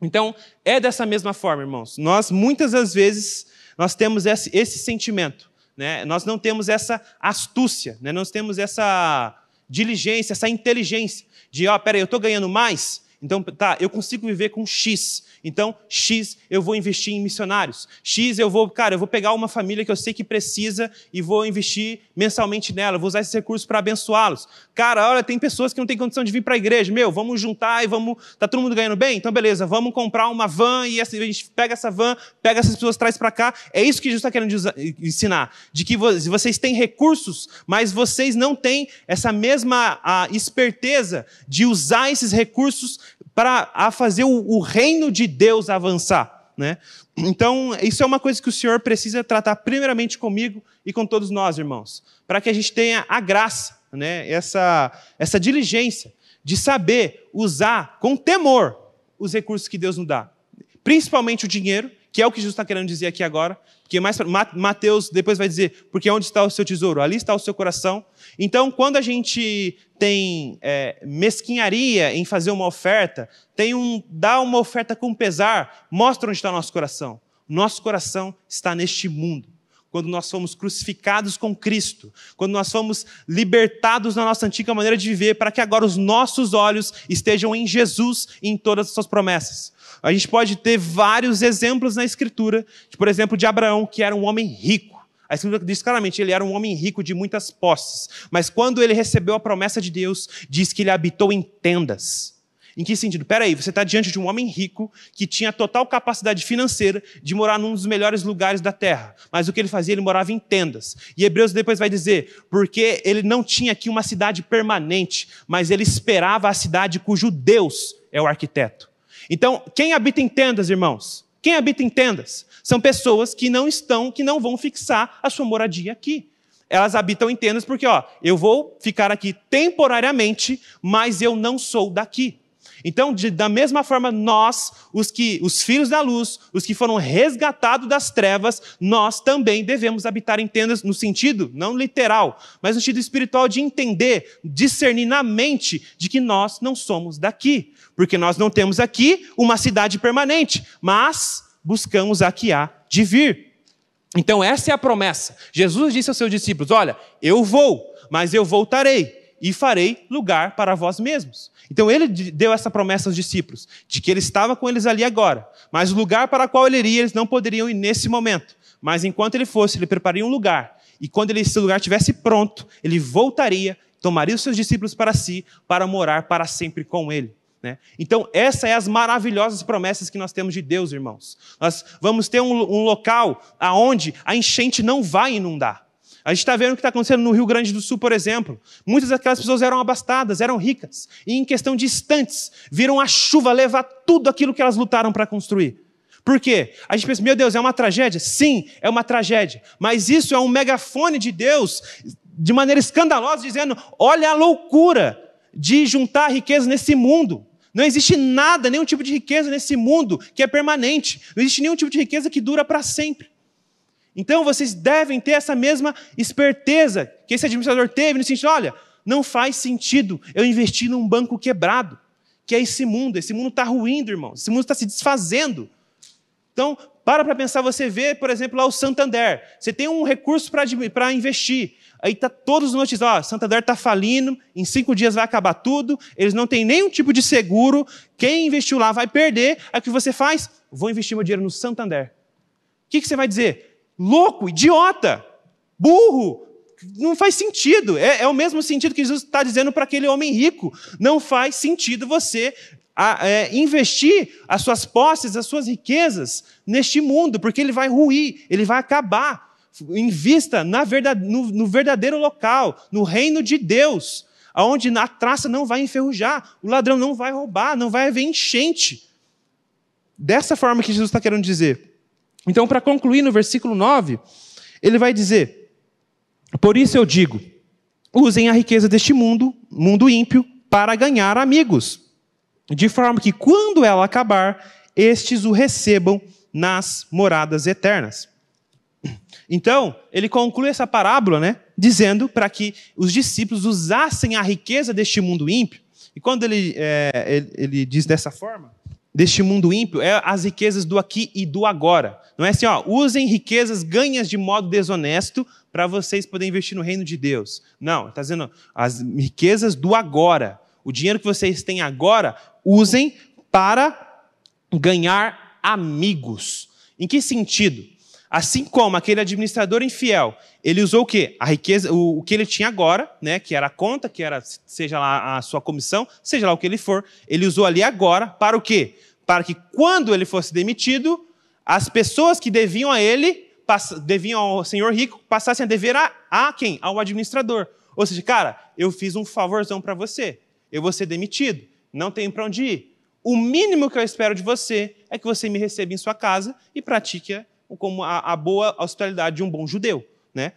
Então é dessa mesma forma, irmãos. Nós muitas das vezes nós temos esse, esse sentimento, né? Nós não temos essa astúcia, né? Nós temos essa diligência, essa inteligência de, ó, oh, peraí, eu estou ganhando mais, então, tá, eu consigo viver com X. Então, X eu vou investir em missionários. X eu vou, cara, eu vou pegar uma família que eu sei que precisa e vou investir mensalmente nela. vou usar esses recursos para abençoá-los. Cara, olha, tem pessoas que não têm condição de vir para a igreja. Meu, vamos juntar e vamos. Tá todo mundo ganhando bem? Então, beleza, vamos comprar uma van e assim, a gente pega essa van, pega essas pessoas, traz para cá. É isso que Jesus está querendo ensinar. De que vocês têm recursos, mas vocês não têm essa mesma a, esperteza de usar esses recursos para a fazer o, o reino de Deus avançar. Né? Então, isso é uma coisa que o Senhor precisa tratar primeiramente comigo e com todos nós, irmãos, para que a gente tenha a graça, né? essa, essa diligência de saber usar com temor os recursos que Deus nos dá, principalmente o dinheiro que é o que Jesus está querendo dizer aqui agora, porque mais Mateus depois vai dizer, porque é onde está o seu tesouro? Ali está o seu coração. Então, quando a gente tem é, mesquinharia em fazer uma oferta, tem um dá uma oferta com pesar, mostra onde está o nosso coração. Nosso coração está neste mundo. Quando nós fomos crucificados com Cristo, quando nós fomos libertados da nossa antiga maneira de viver, para que agora os nossos olhos estejam em Jesus e em todas as suas promessas. A gente pode ter vários exemplos na Escritura, de, por exemplo, de Abraão, que era um homem rico. A Escritura diz claramente, ele era um homem rico de muitas posses. Mas quando ele recebeu a promessa de Deus, diz que ele habitou em tendas. Em que sentido? Peraí, você está diante de um homem rico que tinha total capacidade financeira de morar num dos melhores lugares da terra. Mas o que ele fazia? Ele morava em tendas. E Hebreus depois vai dizer, porque ele não tinha aqui uma cidade permanente, mas ele esperava a cidade cujo Deus é o arquiteto. Então, quem habita em tendas, irmãos? Quem habita em tendas? São pessoas que não estão, que não vão fixar a sua moradia aqui. Elas habitam em tendas porque, ó, eu vou ficar aqui temporariamente, mas eu não sou daqui. Então, de, da mesma forma, nós, os que os filhos da luz, os que foram resgatados das trevas, nós também devemos habitar em tendas no sentido não literal, mas no sentido espiritual de entender, discernir na mente de que nós não somos daqui, porque nós não temos aqui uma cidade permanente, mas buscamos a que há de vir. Então, essa é a promessa. Jesus disse aos seus discípulos: Olha, eu vou, mas eu voltarei e farei lugar para vós mesmos. Então ele deu essa promessa aos discípulos, de que ele estava com eles ali agora, mas o lugar para qual ele iria, eles não poderiam ir nesse momento. Mas enquanto ele fosse, ele prepararia um lugar, e quando esse lugar estivesse pronto, ele voltaria, tomaria os seus discípulos para si, para morar para sempre com ele. Né? Então, essas é as maravilhosas promessas que nós temos de Deus, irmãos. Nós vamos ter um, um local aonde a enchente não vai inundar. A gente está vendo o que está acontecendo no Rio Grande do Sul, por exemplo. Muitas daquelas pessoas eram abastadas, eram ricas, e em questão de instantes viram a chuva levar tudo aquilo que elas lutaram para construir. Por quê? A gente pensa, meu Deus, é uma tragédia? Sim, é uma tragédia. Mas isso é um megafone de Deus, de maneira escandalosa, dizendo: olha a loucura de juntar riqueza nesse mundo. Não existe nada, nenhum tipo de riqueza nesse mundo que é permanente. Não existe nenhum tipo de riqueza que dura para sempre. Então vocês devem ter essa mesma esperteza que esse administrador teve, no sentido, olha, não faz sentido eu investir num banco quebrado, que é esse mundo, esse mundo está ruindo, irmão, esse mundo está se desfazendo. Então, para para pensar, você vê, por exemplo, lá o Santander, você tem um recurso para investir, aí está todos os notícias, ó, Santander está falindo, em cinco dias vai acabar tudo, eles não têm nenhum tipo de seguro, quem investiu lá vai perder, aí o que você faz? Vou investir meu dinheiro no Santander. O que, que você vai dizer? louco, idiota, burro. Não faz sentido. É, é o mesmo sentido que Jesus está dizendo para aquele homem rico. Não faz sentido você a, é, investir as suas posses, as suas riquezas neste mundo, porque ele vai ruir, ele vai acabar. Invista na verdade, no, no verdadeiro local, no reino de Deus, aonde a traça não vai enferrujar, o ladrão não vai roubar, não vai haver enchente. Dessa forma que Jesus está querendo dizer. Então, para concluir no versículo 9, ele vai dizer: Por isso eu digo, usem a riqueza deste mundo, mundo ímpio, para ganhar amigos, de forma que quando ela acabar, estes o recebam nas moradas eternas. Então, ele conclui essa parábola, né, dizendo para que os discípulos usassem a riqueza deste mundo ímpio. E quando ele, é, ele, ele diz dessa forma, deste mundo ímpio, é as riquezas do aqui e do agora. Não é assim, ó, usem riquezas ganhas de modo desonesto para vocês poderem investir no reino de Deus. Não, está dizendo as riquezas do agora. O dinheiro que vocês têm agora, usem para ganhar amigos. Em que sentido? Assim como aquele administrador infiel, ele usou o quê? A riqueza, o, o, que ele tinha agora, né? Que era a conta, que era seja lá a sua comissão, seja lá o que ele for, ele usou ali agora para o quê? Para que quando ele fosse demitido, as pessoas que deviam a ele, deviam ao senhor rico, passassem a dever a, a quem? Ao administrador. Ou seja, cara, eu fiz um favorzão para você, eu vou ser demitido, não tenho para onde ir. O mínimo que eu espero de você é que você me receba em sua casa e pratique como a, a boa hospitalidade de um bom judeu. Né?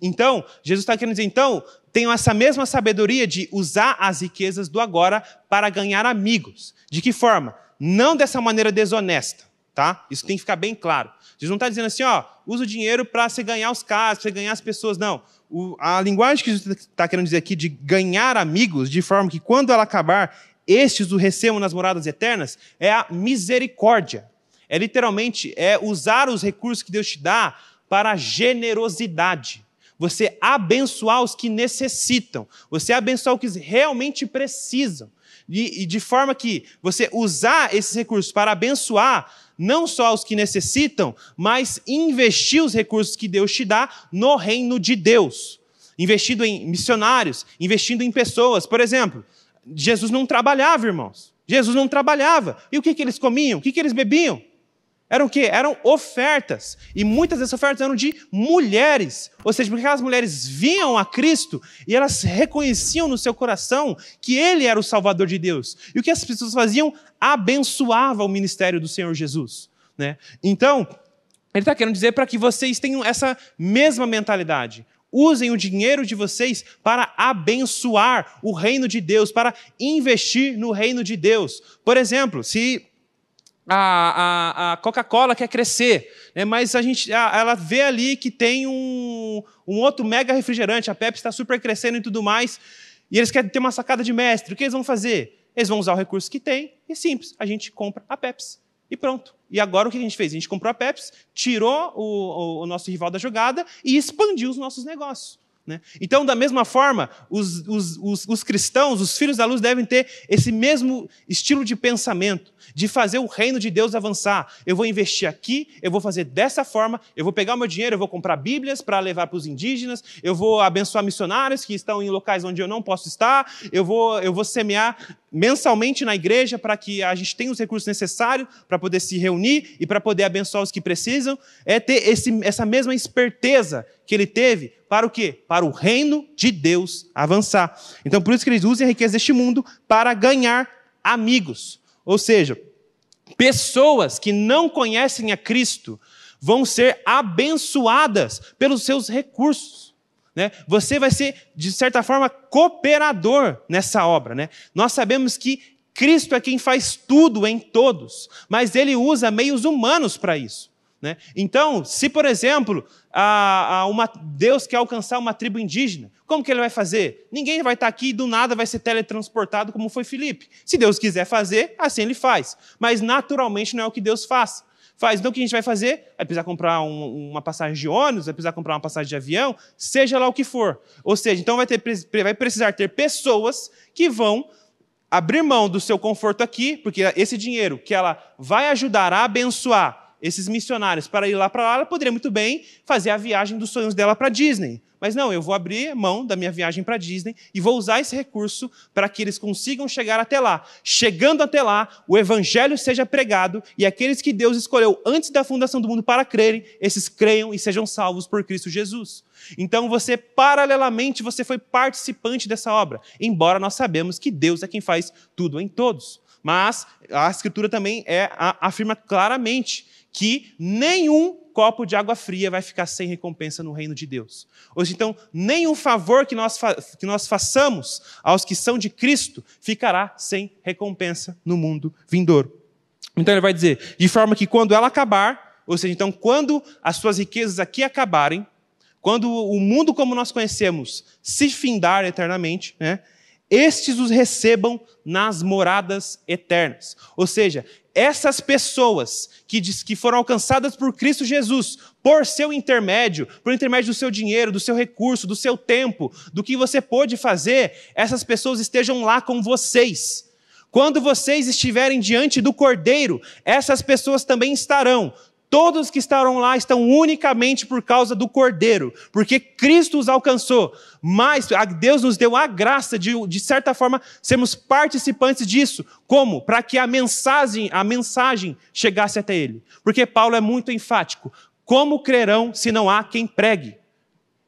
Então, Jesus está querendo dizer, então, tenham essa mesma sabedoria de usar as riquezas do agora para ganhar amigos. De que forma? Não dessa maneira desonesta, tá? Isso tem que ficar bem claro. Jesus não está dizendo assim, ó, usa o dinheiro para você ganhar os casos, para você ganhar as pessoas, não. O, a linguagem que Jesus está tá querendo dizer aqui de ganhar amigos, de forma que quando ela acabar, estes o recebam nas moradas eternas, é a misericórdia. É literalmente é usar os recursos que Deus te dá para generosidade. Você abençoar os que necessitam, você abençoar os que realmente precisam. E, e de forma que você usar esses recursos para abençoar não só os que necessitam, mas investir os recursos que Deus te dá no reino de Deus. Investindo em missionários, investindo em pessoas. Por exemplo, Jesus não trabalhava, irmãos. Jesus não trabalhava. E o que, que eles comiam? O que, que eles bebiam? Eram o quê? Eram ofertas. E muitas dessas ofertas eram de mulheres. Ou seja, porque aquelas mulheres vinham a Cristo e elas reconheciam no seu coração que Ele era o Salvador de Deus. E o que essas pessoas faziam? Abençoava o ministério do Senhor Jesus. Né? Então, ele está querendo dizer para que vocês tenham essa mesma mentalidade. Usem o dinheiro de vocês para abençoar o reino de Deus, para investir no reino de Deus. Por exemplo, se a, a, a Coca-Cola quer crescer, né? mas a gente, a, ela vê ali que tem um, um outro mega refrigerante, a Pepsi está super crescendo e tudo mais, e eles querem ter uma sacada de mestre. O que eles vão fazer? Eles vão usar o recurso que tem e simples, a gente compra a Pepsi e pronto. E agora o que a gente fez? A gente comprou a Pepsi, tirou o, o, o nosso rival da jogada e expandiu os nossos negócios. Né? Então, da mesma forma, os, os, os, os, cristãos, os filhos da luz, devem ter esse mesmo estilo de pensamento, de fazer o reino de Deus avançar. Eu vou investir aqui, eu vou fazer dessa forma, eu vou pegar o meu dinheiro, eu vou comprar Bíblias para levar para os indígenas, eu vou abençoar missionários que estão em locais onde eu não posso estar, eu vou, eu vou semear mensalmente na igreja para que a gente tenha os recursos necessários para poder se reunir e para poder abençoar os que precisam, é ter esse, essa mesma esperteza que ele teve para o quê? Para o reino de Deus avançar. Então, por isso que eles usam a riqueza deste mundo para ganhar amigos. Ou seja, pessoas que não conhecem a Cristo vão ser abençoadas pelos seus recursos. Né? Você vai ser, de certa forma, cooperador nessa obra. Né? Nós sabemos que Cristo é quem faz tudo em todos, mas ele usa meios humanos para isso. Né? Então, se, por exemplo, a, a uma, Deus quer alcançar uma tribo indígena, como que ele vai fazer? Ninguém vai estar tá aqui e do nada vai ser teletransportado como foi Felipe. Se Deus quiser fazer, assim ele faz. Mas naturalmente não é o que Deus faz faz. Então, o que a gente vai fazer? Vai precisar comprar um, uma passagem de ônibus, vai precisar comprar uma passagem de avião, seja lá o que for. Ou seja, então vai, ter, vai precisar ter pessoas que vão abrir mão do seu conforto aqui, porque esse dinheiro que ela vai ajudar a abençoar esses missionários para ir lá para lá, ela poderia muito bem fazer a viagem dos sonhos dela para Disney mas não, eu vou abrir mão da minha viagem para Disney e vou usar esse recurso para que eles consigam chegar até lá. Chegando até lá, o evangelho seja pregado e aqueles que Deus escolheu antes da fundação do mundo para crerem, esses creiam e sejam salvos por Cristo Jesus. Então você paralelamente você foi participante dessa obra, embora nós sabemos que Deus é quem faz tudo em todos. Mas a escritura também é, afirma claramente que nenhum copo de água fria vai ficar sem recompensa no reino de Deus. Ou seja, então, nenhum favor que nós, que nós façamos aos que são de Cristo ficará sem recompensa no mundo vindouro. Então ele vai dizer, de forma que quando ela acabar, ou seja, então quando as suas riquezas aqui acabarem, quando o mundo como nós conhecemos se findar eternamente, né, estes os recebam nas moradas eternas. Ou seja, essas pessoas que, diz, que foram alcançadas por Cristo Jesus, por seu intermédio, por intermédio do seu dinheiro, do seu recurso, do seu tempo, do que você pôde fazer, essas pessoas estejam lá com vocês. Quando vocês estiverem diante do Cordeiro, essas pessoas também estarão, Todos que estarão lá estão unicamente por causa do Cordeiro, porque Cristo os alcançou. Mas Deus nos deu a graça de, de certa forma, sermos participantes disso. Como? Para que a mensagem, a mensagem chegasse até ele. Porque Paulo é muito enfático. Como crerão se não há quem pregue?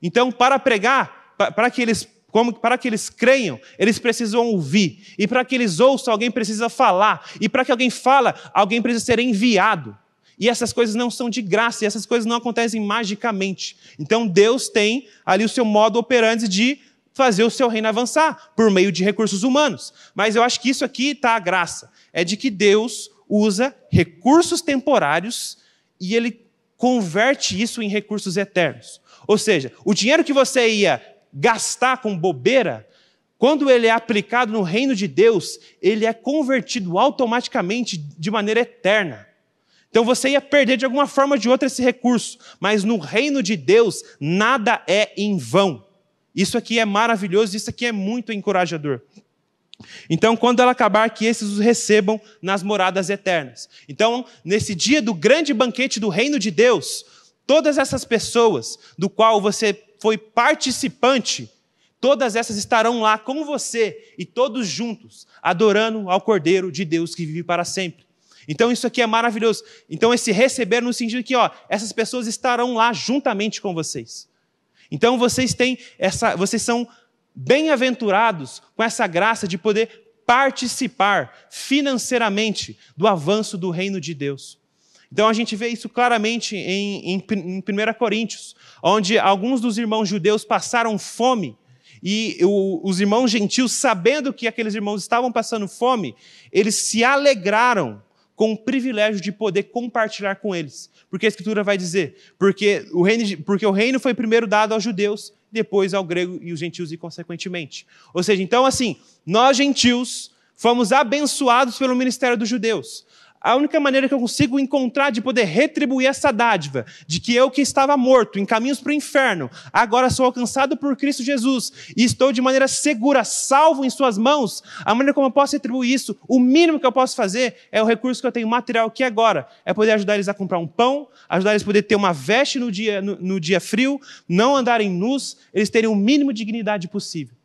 Então, para pregar, para que eles como, para que eles creiam, eles precisam ouvir. E para que eles ouçam, alguém precisa falar. E para que alguém fala, alguém precisa ser enviado. E essas coisas não são de graça, e essas coisas não acontecem magicamente. Então Deus tem ali o seu modo operante de fazer o seu reino avançar por meio de recursos humanos. Mas eu acho que isso aqui está a graça. É de que Deus usa recursos temporários e ele converte isso em recursos eternos. Ou seja, o dinheiro que você ia gastar com bobeira, quando ele é aplicado no reino de Deus, ele é convertido automaticamente de maneira eterna. Então você ia perder de alguma forma ou de outra esse recurso, mas no reino de Deus nada é em vão. Isso aqui é maravilhoso, isso aqui é muito encorajador. Então, quando ela acabar, que esses os recebam nas moradas eternas. Então, nesse dia do grande banquete do reino de Deus, todas essas pessoas do qual você foi participante, todas essas estarão lá com você e todos juntos, adorando ao Cordeiro de Deus que vive para sempre. Então isso aqui é maravilhoso. Então esse receber no sentido que, ó, essas pessoas estarão lá juntamente com vocês. Então vocês têm essa, vocês são bem-aventurados com essa graça de poder participar financeiramente do avanço do reino de Deus. Então a gente vê isso claramente em, em, em 1 Coríntios, onde alguns dos irmãos judeus passaram fome e os irmãos gentios, sabendo que aqueles irmãos estavam passando fome, eles se alegraram com o privilégio de poder compartilhar com eles. Porque a Escritura vai dizer, porque o reino, porque o reino foi primeiro dado aos judeus, depois ao grego e os gentios, e consequentemente. Ou seja, então, assim, nós gentios fomos abençoados pelo ministério dos judeus a única maneira que eu consigo encontrar de poder retribuir essa dádiva, de que eu que estava morto, em caminhos para o inferno, agora sou alcançado por Cristo Jesus e estou de maneira segura, salvo em Suas mãos, a maneira como eu posso retribuir isso, o mínimo que eu posso fazer é o recurso que eu tenho material aqui agora, é poder ajudar eles a comprar um pão, ajudar eles a poder ter uma veste no dia, no, no dia frio, não andarem nus, eles terem o mínimo de dignidade possível.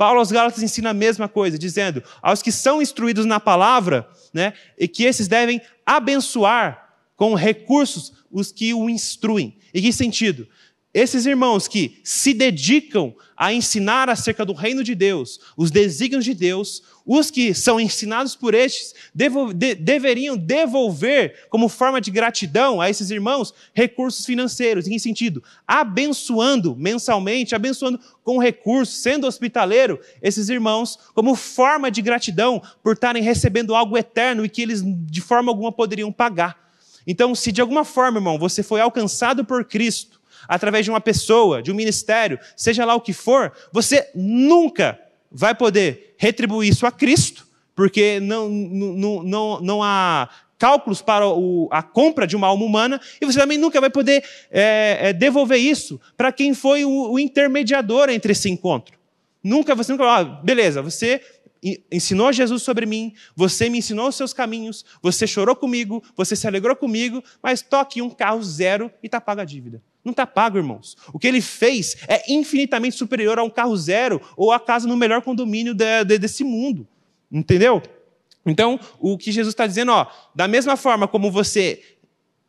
Paulo aos Gálatas ensina a mesma coisa, dizendo: aos que são instruídos na palavra, né, e que esses devem abençoar com recursos os que o instruem. Em que sentido? Esses irmãos que se dedicam a ensinar acerca do reino de Deus, os desígnios de Deus, os que são ensinados por estes devo, de, deveriam devolver, como forma de gratidão a esses irmãos, recursos financeiros. Em que sentido? Abençoando mensalmente, abençoando com recursos, sendo hospitaleiro, esses irmãos, como forma de gratidão por estarem recebendo algo eterno e que eles de forma alguma poderiam pagar. Então, se de alguma forma, irmão, você foi alcançado por Cristo, através de uma pessoa, de um ministério, seja lá o que for, você nunca vai poder retribuir isso a Cristo, porque não, não, não, não há cálculos para o, a compra de uma alma humana, e você também nunca vai poder é, é, devolver isso para quem foi o, o, intermediador entre esse encontro. Nunca você nunca falar, ah, beleza, você ensinou Jesus sobre mim, você me ensinou os seus caminhos, você chorou comigo, você se alegrou comigo, mas toque um carro zero e está paga a dívida. Não está pago, irmãos. O que ele fez é infinitamente superior a um carro zero ou a casa no melhor condomínio de, de, desse mundo. Entendeu? Então, o que Jesus está dizendo, ó, da mesma forma como você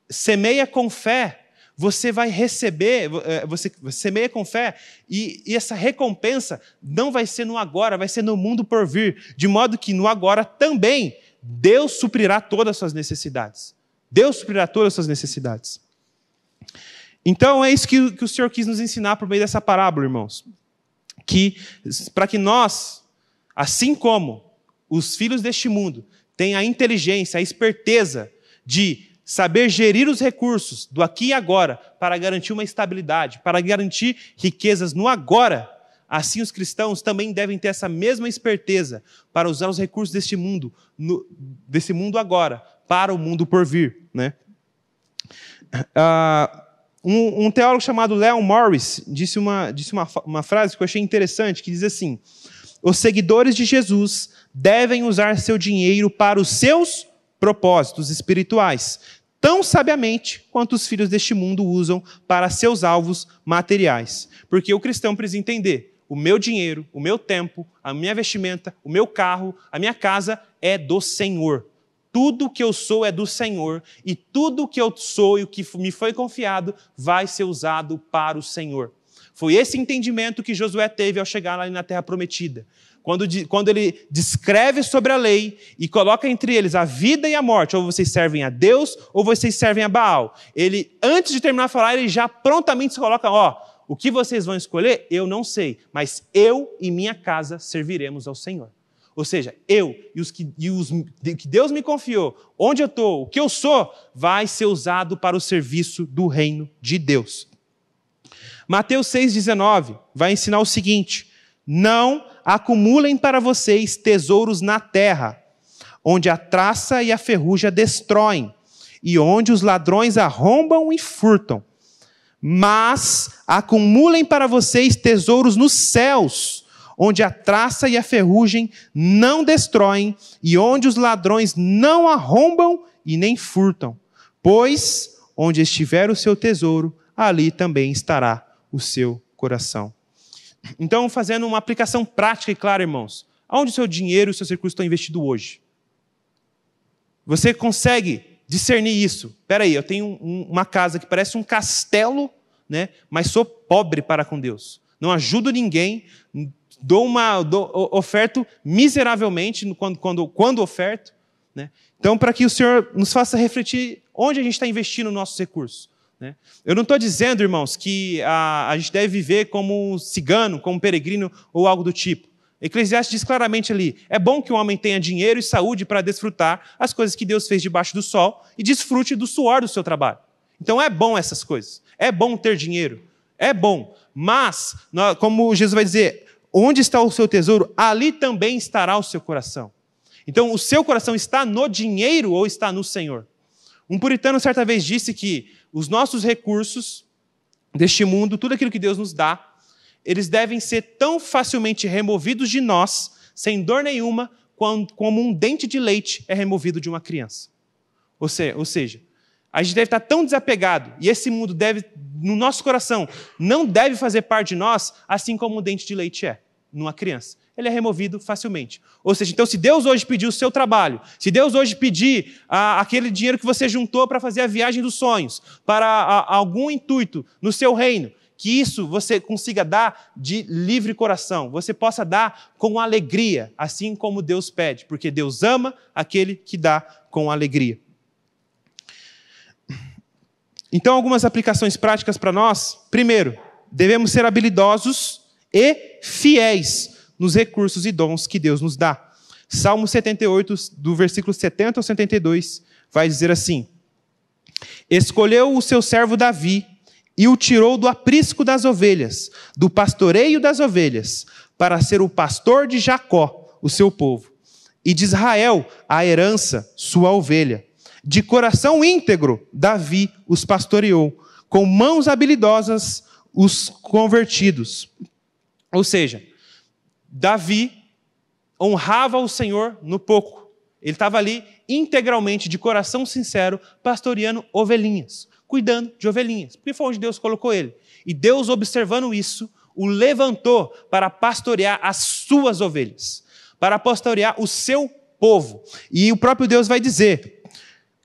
semeia com fé, você vai receber, é, você semeia com fé, e, e, essa recompensa não vai ser no agora, vai ser no mundo por vir, de modo que no agora também Deus suprirá todas as suas necessidades. Deus suprirá todas as suas necessidades. Então, é isso que, que o Senhor quis nos ensinar por meio dessa parábola, irmãos. Que, para que nós, assim como os filhos deste mundo, tenham a inteligência, a esperteza de saber gerir os recursos do aqui e agora para garantir uma estabilidade, para garantir riquezas no agora, assim os cristãos também devem ter essa mesma esperteza para usar os recursos deste mundo, no, desse mundo agora, para o mundo por vir. Né? Ah, um, um teólogo chamado Leon Morris disse, uma, disse uma, uma frase que eu achei interessante, que diz assim, os seguidores de Jesus devem usar seu dinheiro para os seus propósitos espirituais, tão sabiamente quanto os filhos deste mundo usam para seus alvos materiais. Porque o cristão precisa entender: o meu dinheiro, o meu tempo, a minha vestimenta, o meu carro, a minha casa é do Senhor tudo que eu sou é do Senhor, e tudo que eu sou e o que me foi confiado vai ser usado para o Senhor. Foi esse entendimento que Josué teve ao chegar ali na Terra Prometida. Quando, quando ele descreve sobre a lei e coloca entre eles a vida e a morte, ou vocês servem a Deus ou vocês servem a Baal. Ele, antes de terminar de falar, ele já prontamente se coloca: ó, o que vocês vão escolher, eu não sei, mas eu e minha casa serviremos ao Senhor. Ou seja, eu e os que, e os que Deus me confiou, onde eu estou, o que eu sou, vai ser usado para o serviço do reino de Deus. Mateus 6,19 vai ensinar o seguinte: Não acumulem para vocês tesouros na terra, onde a traça e a ferrugem a destroem, e onde os ladrões arrombam e furtam. Mas acumulem para vocês tesouros nos céus, onde a traça e a ferrugem não destroem, e onde os ladrões não arrombam e nem furtam. Pois onde estiver o seu tesouro, ali também estará o seu coração. Então, fazendo uma aplicação prática e clara, irmãos, aonde o seu dinheiro e os seus recursos estão investidos hoje? Você consegue discernir isso? Espera aí, eu tenho um, uma casa que parece um castelo, né? mas sou pobre para com Deus. Não ajudo ninguém, dou uma dou, oferto miseravelmente quando, quando, quando oferto. Né? Então, para que o Senhor nos faça refletir onde a gente está investindo nossos recursos. Né? Eu não estou dizendo, irmãos, que a, a gente deve viver como um cigano, como um peregrino ou algo do tipo. Eclesiastes diz claramente ali: é bom que o homem tenha dinheiro e saúde para desfrutar as coisas que Deus fez debaixo do sol e desfrute do suor do seu trabalho. Então é bom essas coisas. É bom ter dinheiro. É bom. Mas, como Jesus vai dizer, Onde está o seu tesouro, ali também estará o seu coração. Então, o seu coração está no dinheiro ou está no Senhor? Um puritano certa vez disse que os nossos recursos deste mundo, tudo aquilo que Deus nos dá, eles devem ser tão facilmente removidos de nós, sem dor nenhuma, como um dente de leite é removido de uma criança. Ou seja, a gente deve estar tão desapegado, e esse mundo deve no nosso coração não deve fazer parte de nós, assim como o dente de leite é numa criança. Ele é removido facilmente. Ou seja, então, se Deus hoje pedir o seu trabalho, se Deus hoje pedir aquele dinheiro que você juntou para fazer a viagem dos sonhos, para algum intuito no seu reino, que isso você consiga dar de livre coração, você possa dar com alegria, assim como Deus pede, porque Deus ama aquele que dá com alegria. Então, algumas aplicações práticas para nós. Primeiro, devemos ser habilidosos e fiéis nos recursos e dons que Deus nos dá. Salmo 78, do versículo 70 ao 72, vai dizer assim: Escolheu o seu servo Davi e o tirou do aprisco das ovelhas, do pastoreio das ovelhas, para ser o pastor de Jacó, o seu povo, e de Israel, a herança, sua ovelha. De coração íntegro, Davi os pastoreou, com mãos habilidosas, os convertidos. Ou seja, Davi honrava o Senhor no pouco. Ele estava ali integralmente, de coração sincero, pastoreando ovelhinhas, cuidando de ovelhinhas, porque foi onde Deus colocou ele. E Deus, observando isso, o levantou para pastorear as suas ovelhas, para pastorear o seu povo. E o próprio Deus vai dizer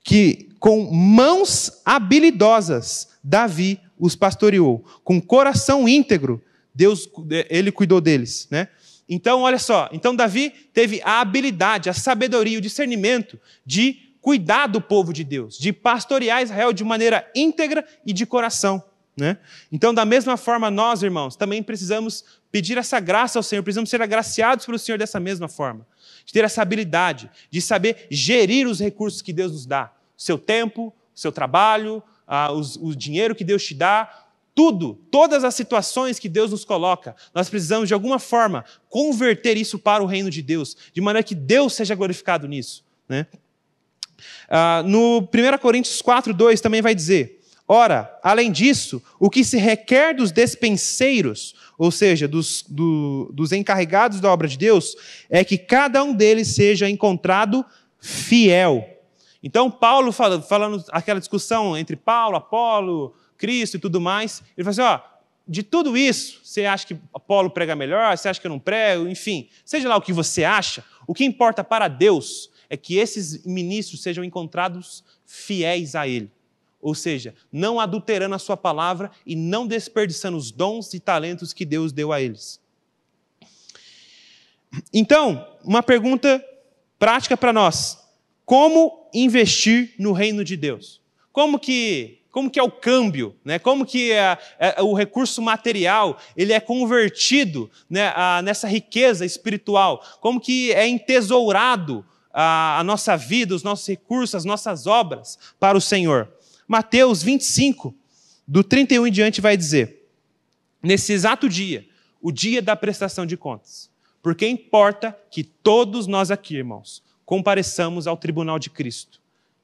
que com mãos habilidosas Davi os pastoreou, com coração íntegro Deus ele cuidou deles, né? Então, olha só, então Davi teve a habilidade, a sabedoria, o discernimento de cuidar do povo de Deus, de pastorear Israel de maneira íntegra e de coração. Né? Então, da mesma forma, nós, irmãos, também precisamos pedir essa graça ao Senhor, precisamos ser agraciados pelo Senhor dessa mesma forma, de ter essa habilidade, de saber gerir os recursos que Deus nos dá, seu tempo, seu trabalho, ah, os, o dinheiro que Deus te dá, tudo, todas as situações que Deus nos coloca, nós precisamos de alguma forma converter isso para o reino de Deus, de maneira que Deus seja glorificado nisso. Né? Ah, no 1 Coríntios 4, 2 também vai dizer: Ora, além disso, o que se requer dos despenseiros, ou seja, dos, do, dos encarregados da obra de Deus, é que cada um deles seja encontrado fiel. Então, Paulo, falando aquela discussão entre Paulo, Apolo, Cristo e tudo mais, ele fala assim: ó, de tudo isso, você acha que Apolo prega melhor, você acha que eu não prego, enfim, seja lá o que você acha, o que importa para Deus é que esses ministros sejam encontrados fiéis a Ele. Ou seja, não adulterando a sua palavra e não desperdiçando os dons e talentos que Deus deu a eles. Então, uma pergunta prática para nós: como investir no reino de Deus? Como que, como que é o câmbio? Né? Como que é, é, é, o recurso material ele é convertido né, a, nessa riqueza espiritual? Como que é entesourado a, a nossa vida, os nossos recursos, as nossas obras para o Senhor? Mateus 25, do 31 em diante, vai dizer: Nesse exato dia, o dia da prestação de contas. Porque importa que todos nós aqui, irmãos, compareçamos ao tribunal de Cristo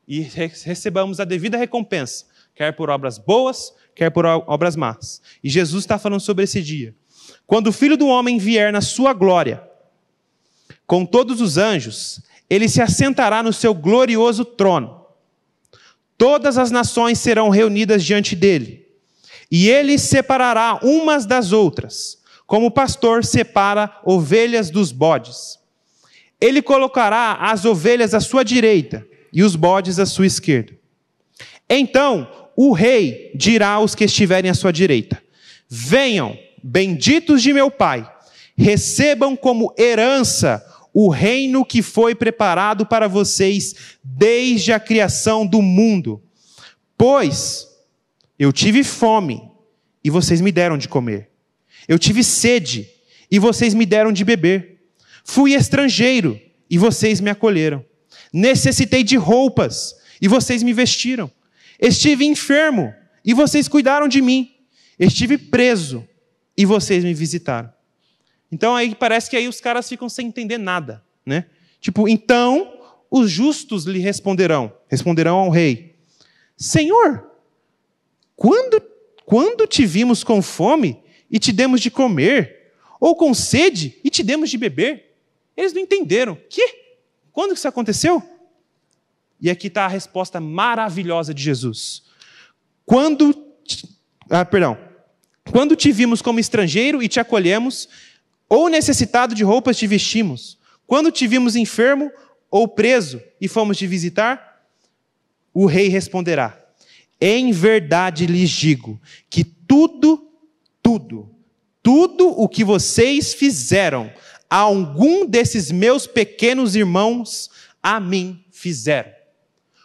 e recebamos a devida recompensa, quer por obras boas, quer por obras más. E Jesus está falando sobre esse dia. Quando o filho do homem vier na sua glória, com todos os anjos, ele se assentará no seu glorioso trono. Todas as nações serão reunidas diante dele, e ele separará umas das outras, como o pastor separa ovelhas dos bodes. Ele colocará as ovelhas à sua direita e os bodes à sua esquerda. Então o rei dirá aos que estiverem à sua direita: Venham, benditos de meu pai, recebam como herança o reino que foi preparado para vocês desde a criação do mundo. Pois eu tive fome e vocês me deram de comer. Eu tive sede e vocês me deram de beber. Fui estrangeiro e vocês me acolheram. Necessitei de roupas e vocês me vestiram. Estive enfermo e vocês cuidaram de mim. Estive preso e vocês me visitaram. Então aí parece que aí os caras ficam sem entender nada, né? Tipo, então os justos lhe responderão, responderão ao rei: Senhor, quando quando te vimos com fome e te demos de comer, ou com sede e te demos de beber? Eles não entenderam. Que? Quando que isso aconteceu? E aqui está a resposta maravilhosa de Jesus. Quando. Ah, perdão. Quando te vimos como estrangeiro e te acolhemos, ou necessitado de roupas te vestimos. Quando te vimos enfermo ou preso e fomos te visitar, o rei responderá: Em verdade lhes digo que tudo, tudo, tudo o que vocês fizeram algum desses meus pequenos irmãos a mim fizeram.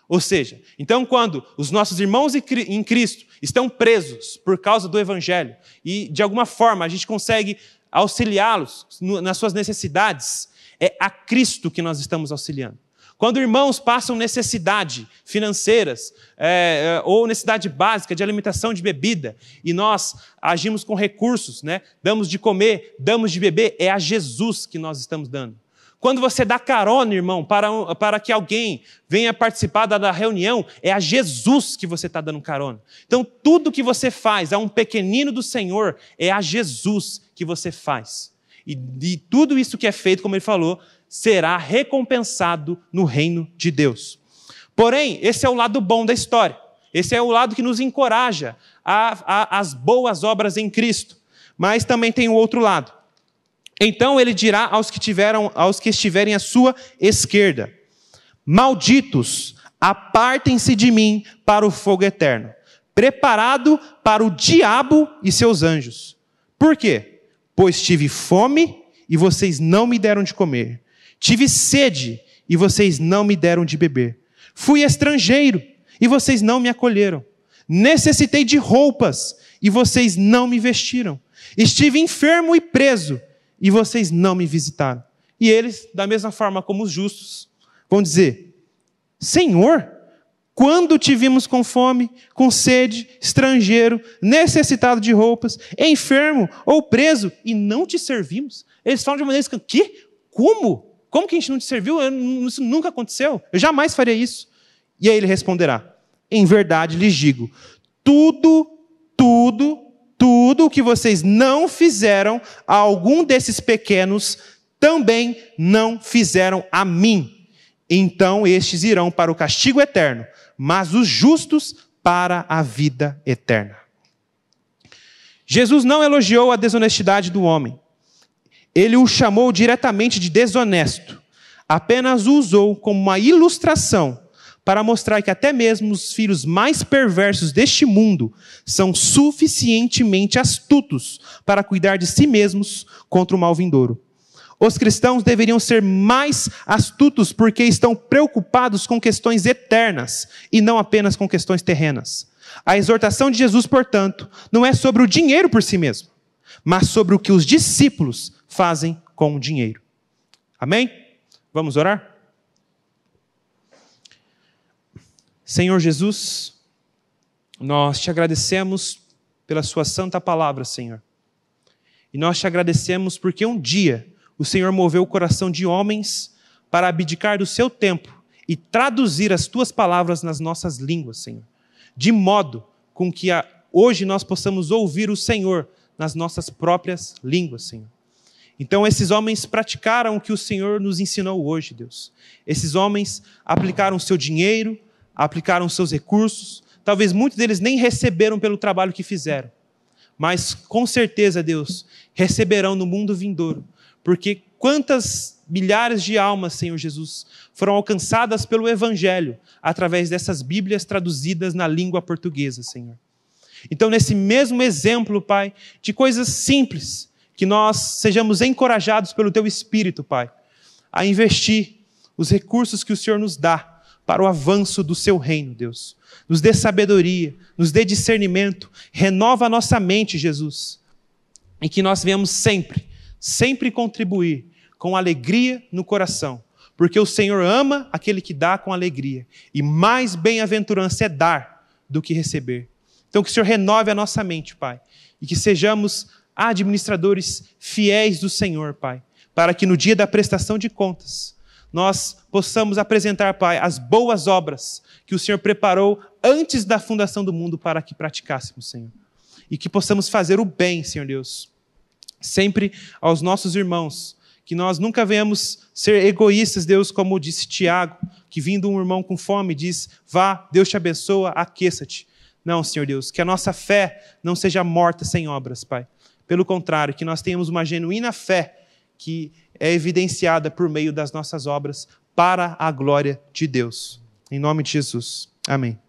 Ou seja, então quando os nossos irmãos em Cristo estão presos por causa do Evangelho e de alguma forma a gente consegue auxiliá-los nas suas necessidades, é a Cristo que nós estamos auxiliando. Quando irmãos passam necessidade financeiras é, é, ou necessidade básica de alimentação de bebida e nós agimos com recursos, né? damos de comer, damos de beber, é a Jesus que nós estamos dando. Quando você dá carona, irmão, para, para que alguém venha participar da, da reunião, é a Jesus que você está dando carona. Então, tudo que você faz a um pequenino do Senhor é a Jesus que você faz. E, e tudo isso que é feito, como ele falou, será recompensado no reino de Deus. Porém, esse é o lado bom da história. Esse é o lado que nos encoraja às boas obras em Cristo. Mas também tem o outro lado. Então ele dirá aos que, tiveram, aos que estiverem à sua esquerda: Malditos, apartem-se de mim para o fogo eterno, preparado para o diabo e seus anjos. Por quê? Pois tive fome e vocês não me deram de comer. Tive sede e vocês não me deram de beber. Fui estrangeiro e vocês não me acolheram. Necessitei de roupas e vocês não me vestiram. Estive enfermo e preso e vocês não me visitaram. E eles, da mesma forma como os justos, vão dizer: Senhor, quando te vimos com fome, com sede, estrangeiro, necessitado de roupas, enfermo ou preso e não te servimos? Eles falam de maneira que, como? Como que a gente não te serviu? isso nunca aconteceu. Eu jamais faria isso. E aí ele responderá: Em verdade lhes digo, tudo, tudo, tudo o que vocês não fizeram a algum desses pequenos, também não fizeram a mim. Então estes irão para o castigo eterno, mas os justos para a vida eterna. Jesus não elogiou a desonestidade do homem. Ele o chamou diretamente de desonesto, apenas o usou como uma ilustração para mostrar que até mesmo os filhos mais perversos deste mundo são suficientemente astutos para cuidar de si mesmos contra o mal vindouro. Os cristãos deveriam ser mais astutos porque estão preocupados com questões eternas e não apenas com questões terrenas. A exortação de Jesus, portanto, não é sobre o dinheiro por si mesmo, mas sobre o que os discípulos fazem com o dinheiro. Amém? Vamos orar? Senhor Jesus, nós te agradecemos pela Sua santa palavra, Senhor. E nós te agradecemos porque um dia o Senhor moveu o coração de homens para abdicar do seu tempo e traduzir as tuas palavras nas nossas línguas, Senhor, de modo com que ah, hoje nós possamos ouvir o Senhor nas nossas próprias línguas, Senhor. Então, esses homens praticaram o que o Senhor nos ensinou hoje, Deus. Esses homens aplicaram seu dinheiro, aplicaram seus recursos. Talvez muitos deles nem receberam pelo trabalho que fizeram. Mas, com certeza, Deus, receberão no mundo vindouro. Porque quantas milhares de almas, Senhor Jesus, foram alcançadas pelo Evangelho através dessas Bíblias traduzidas na língua portuguesa, Senhor. Então, nesse mesmo exemplo, Pai, de coisas simples, que nós sejamos encorajados pelo Teu Espírito, Pai, a investir os recursos que o Senhor nos dá para o avanço do seu reino, Deus. Nos dê sabedoria, nos dê discernimento, renova a nossa mente, Jesus, e que nós venhamos sempre, sempre contribuir com alegria no coração, porque o Senhor ama aquele que dá com alegria, e mais bem-aventurança é dar do que receber. Então, que o Senhor renove a nossa mente, Pai, e que sejamos administradores fiéis do Senhor, Pai, para que no dia da prestação de contas nós possamos apresentar, Pai, as boas obras que o Senhor preparou antes da fundação do mundo para que praticássemos, Senhor. E que possamos fazer o bem, Senhor Deus, sempre aos nossos irmãos. Que nós nunca venhamos ser egoístas, Deus, como disse Tiago, que vindo um irmão com fome diz: Vá, Deus te abençoa, aqueça-te. Não, Senhor Deus, que a nossa fé não seja morta sem obras, Pai pelo contrário, que nós tenhamos uma genuína fé que é evidenciada por meio das nossas obras para a glória de Deus. Em nome de Jesus. Amém.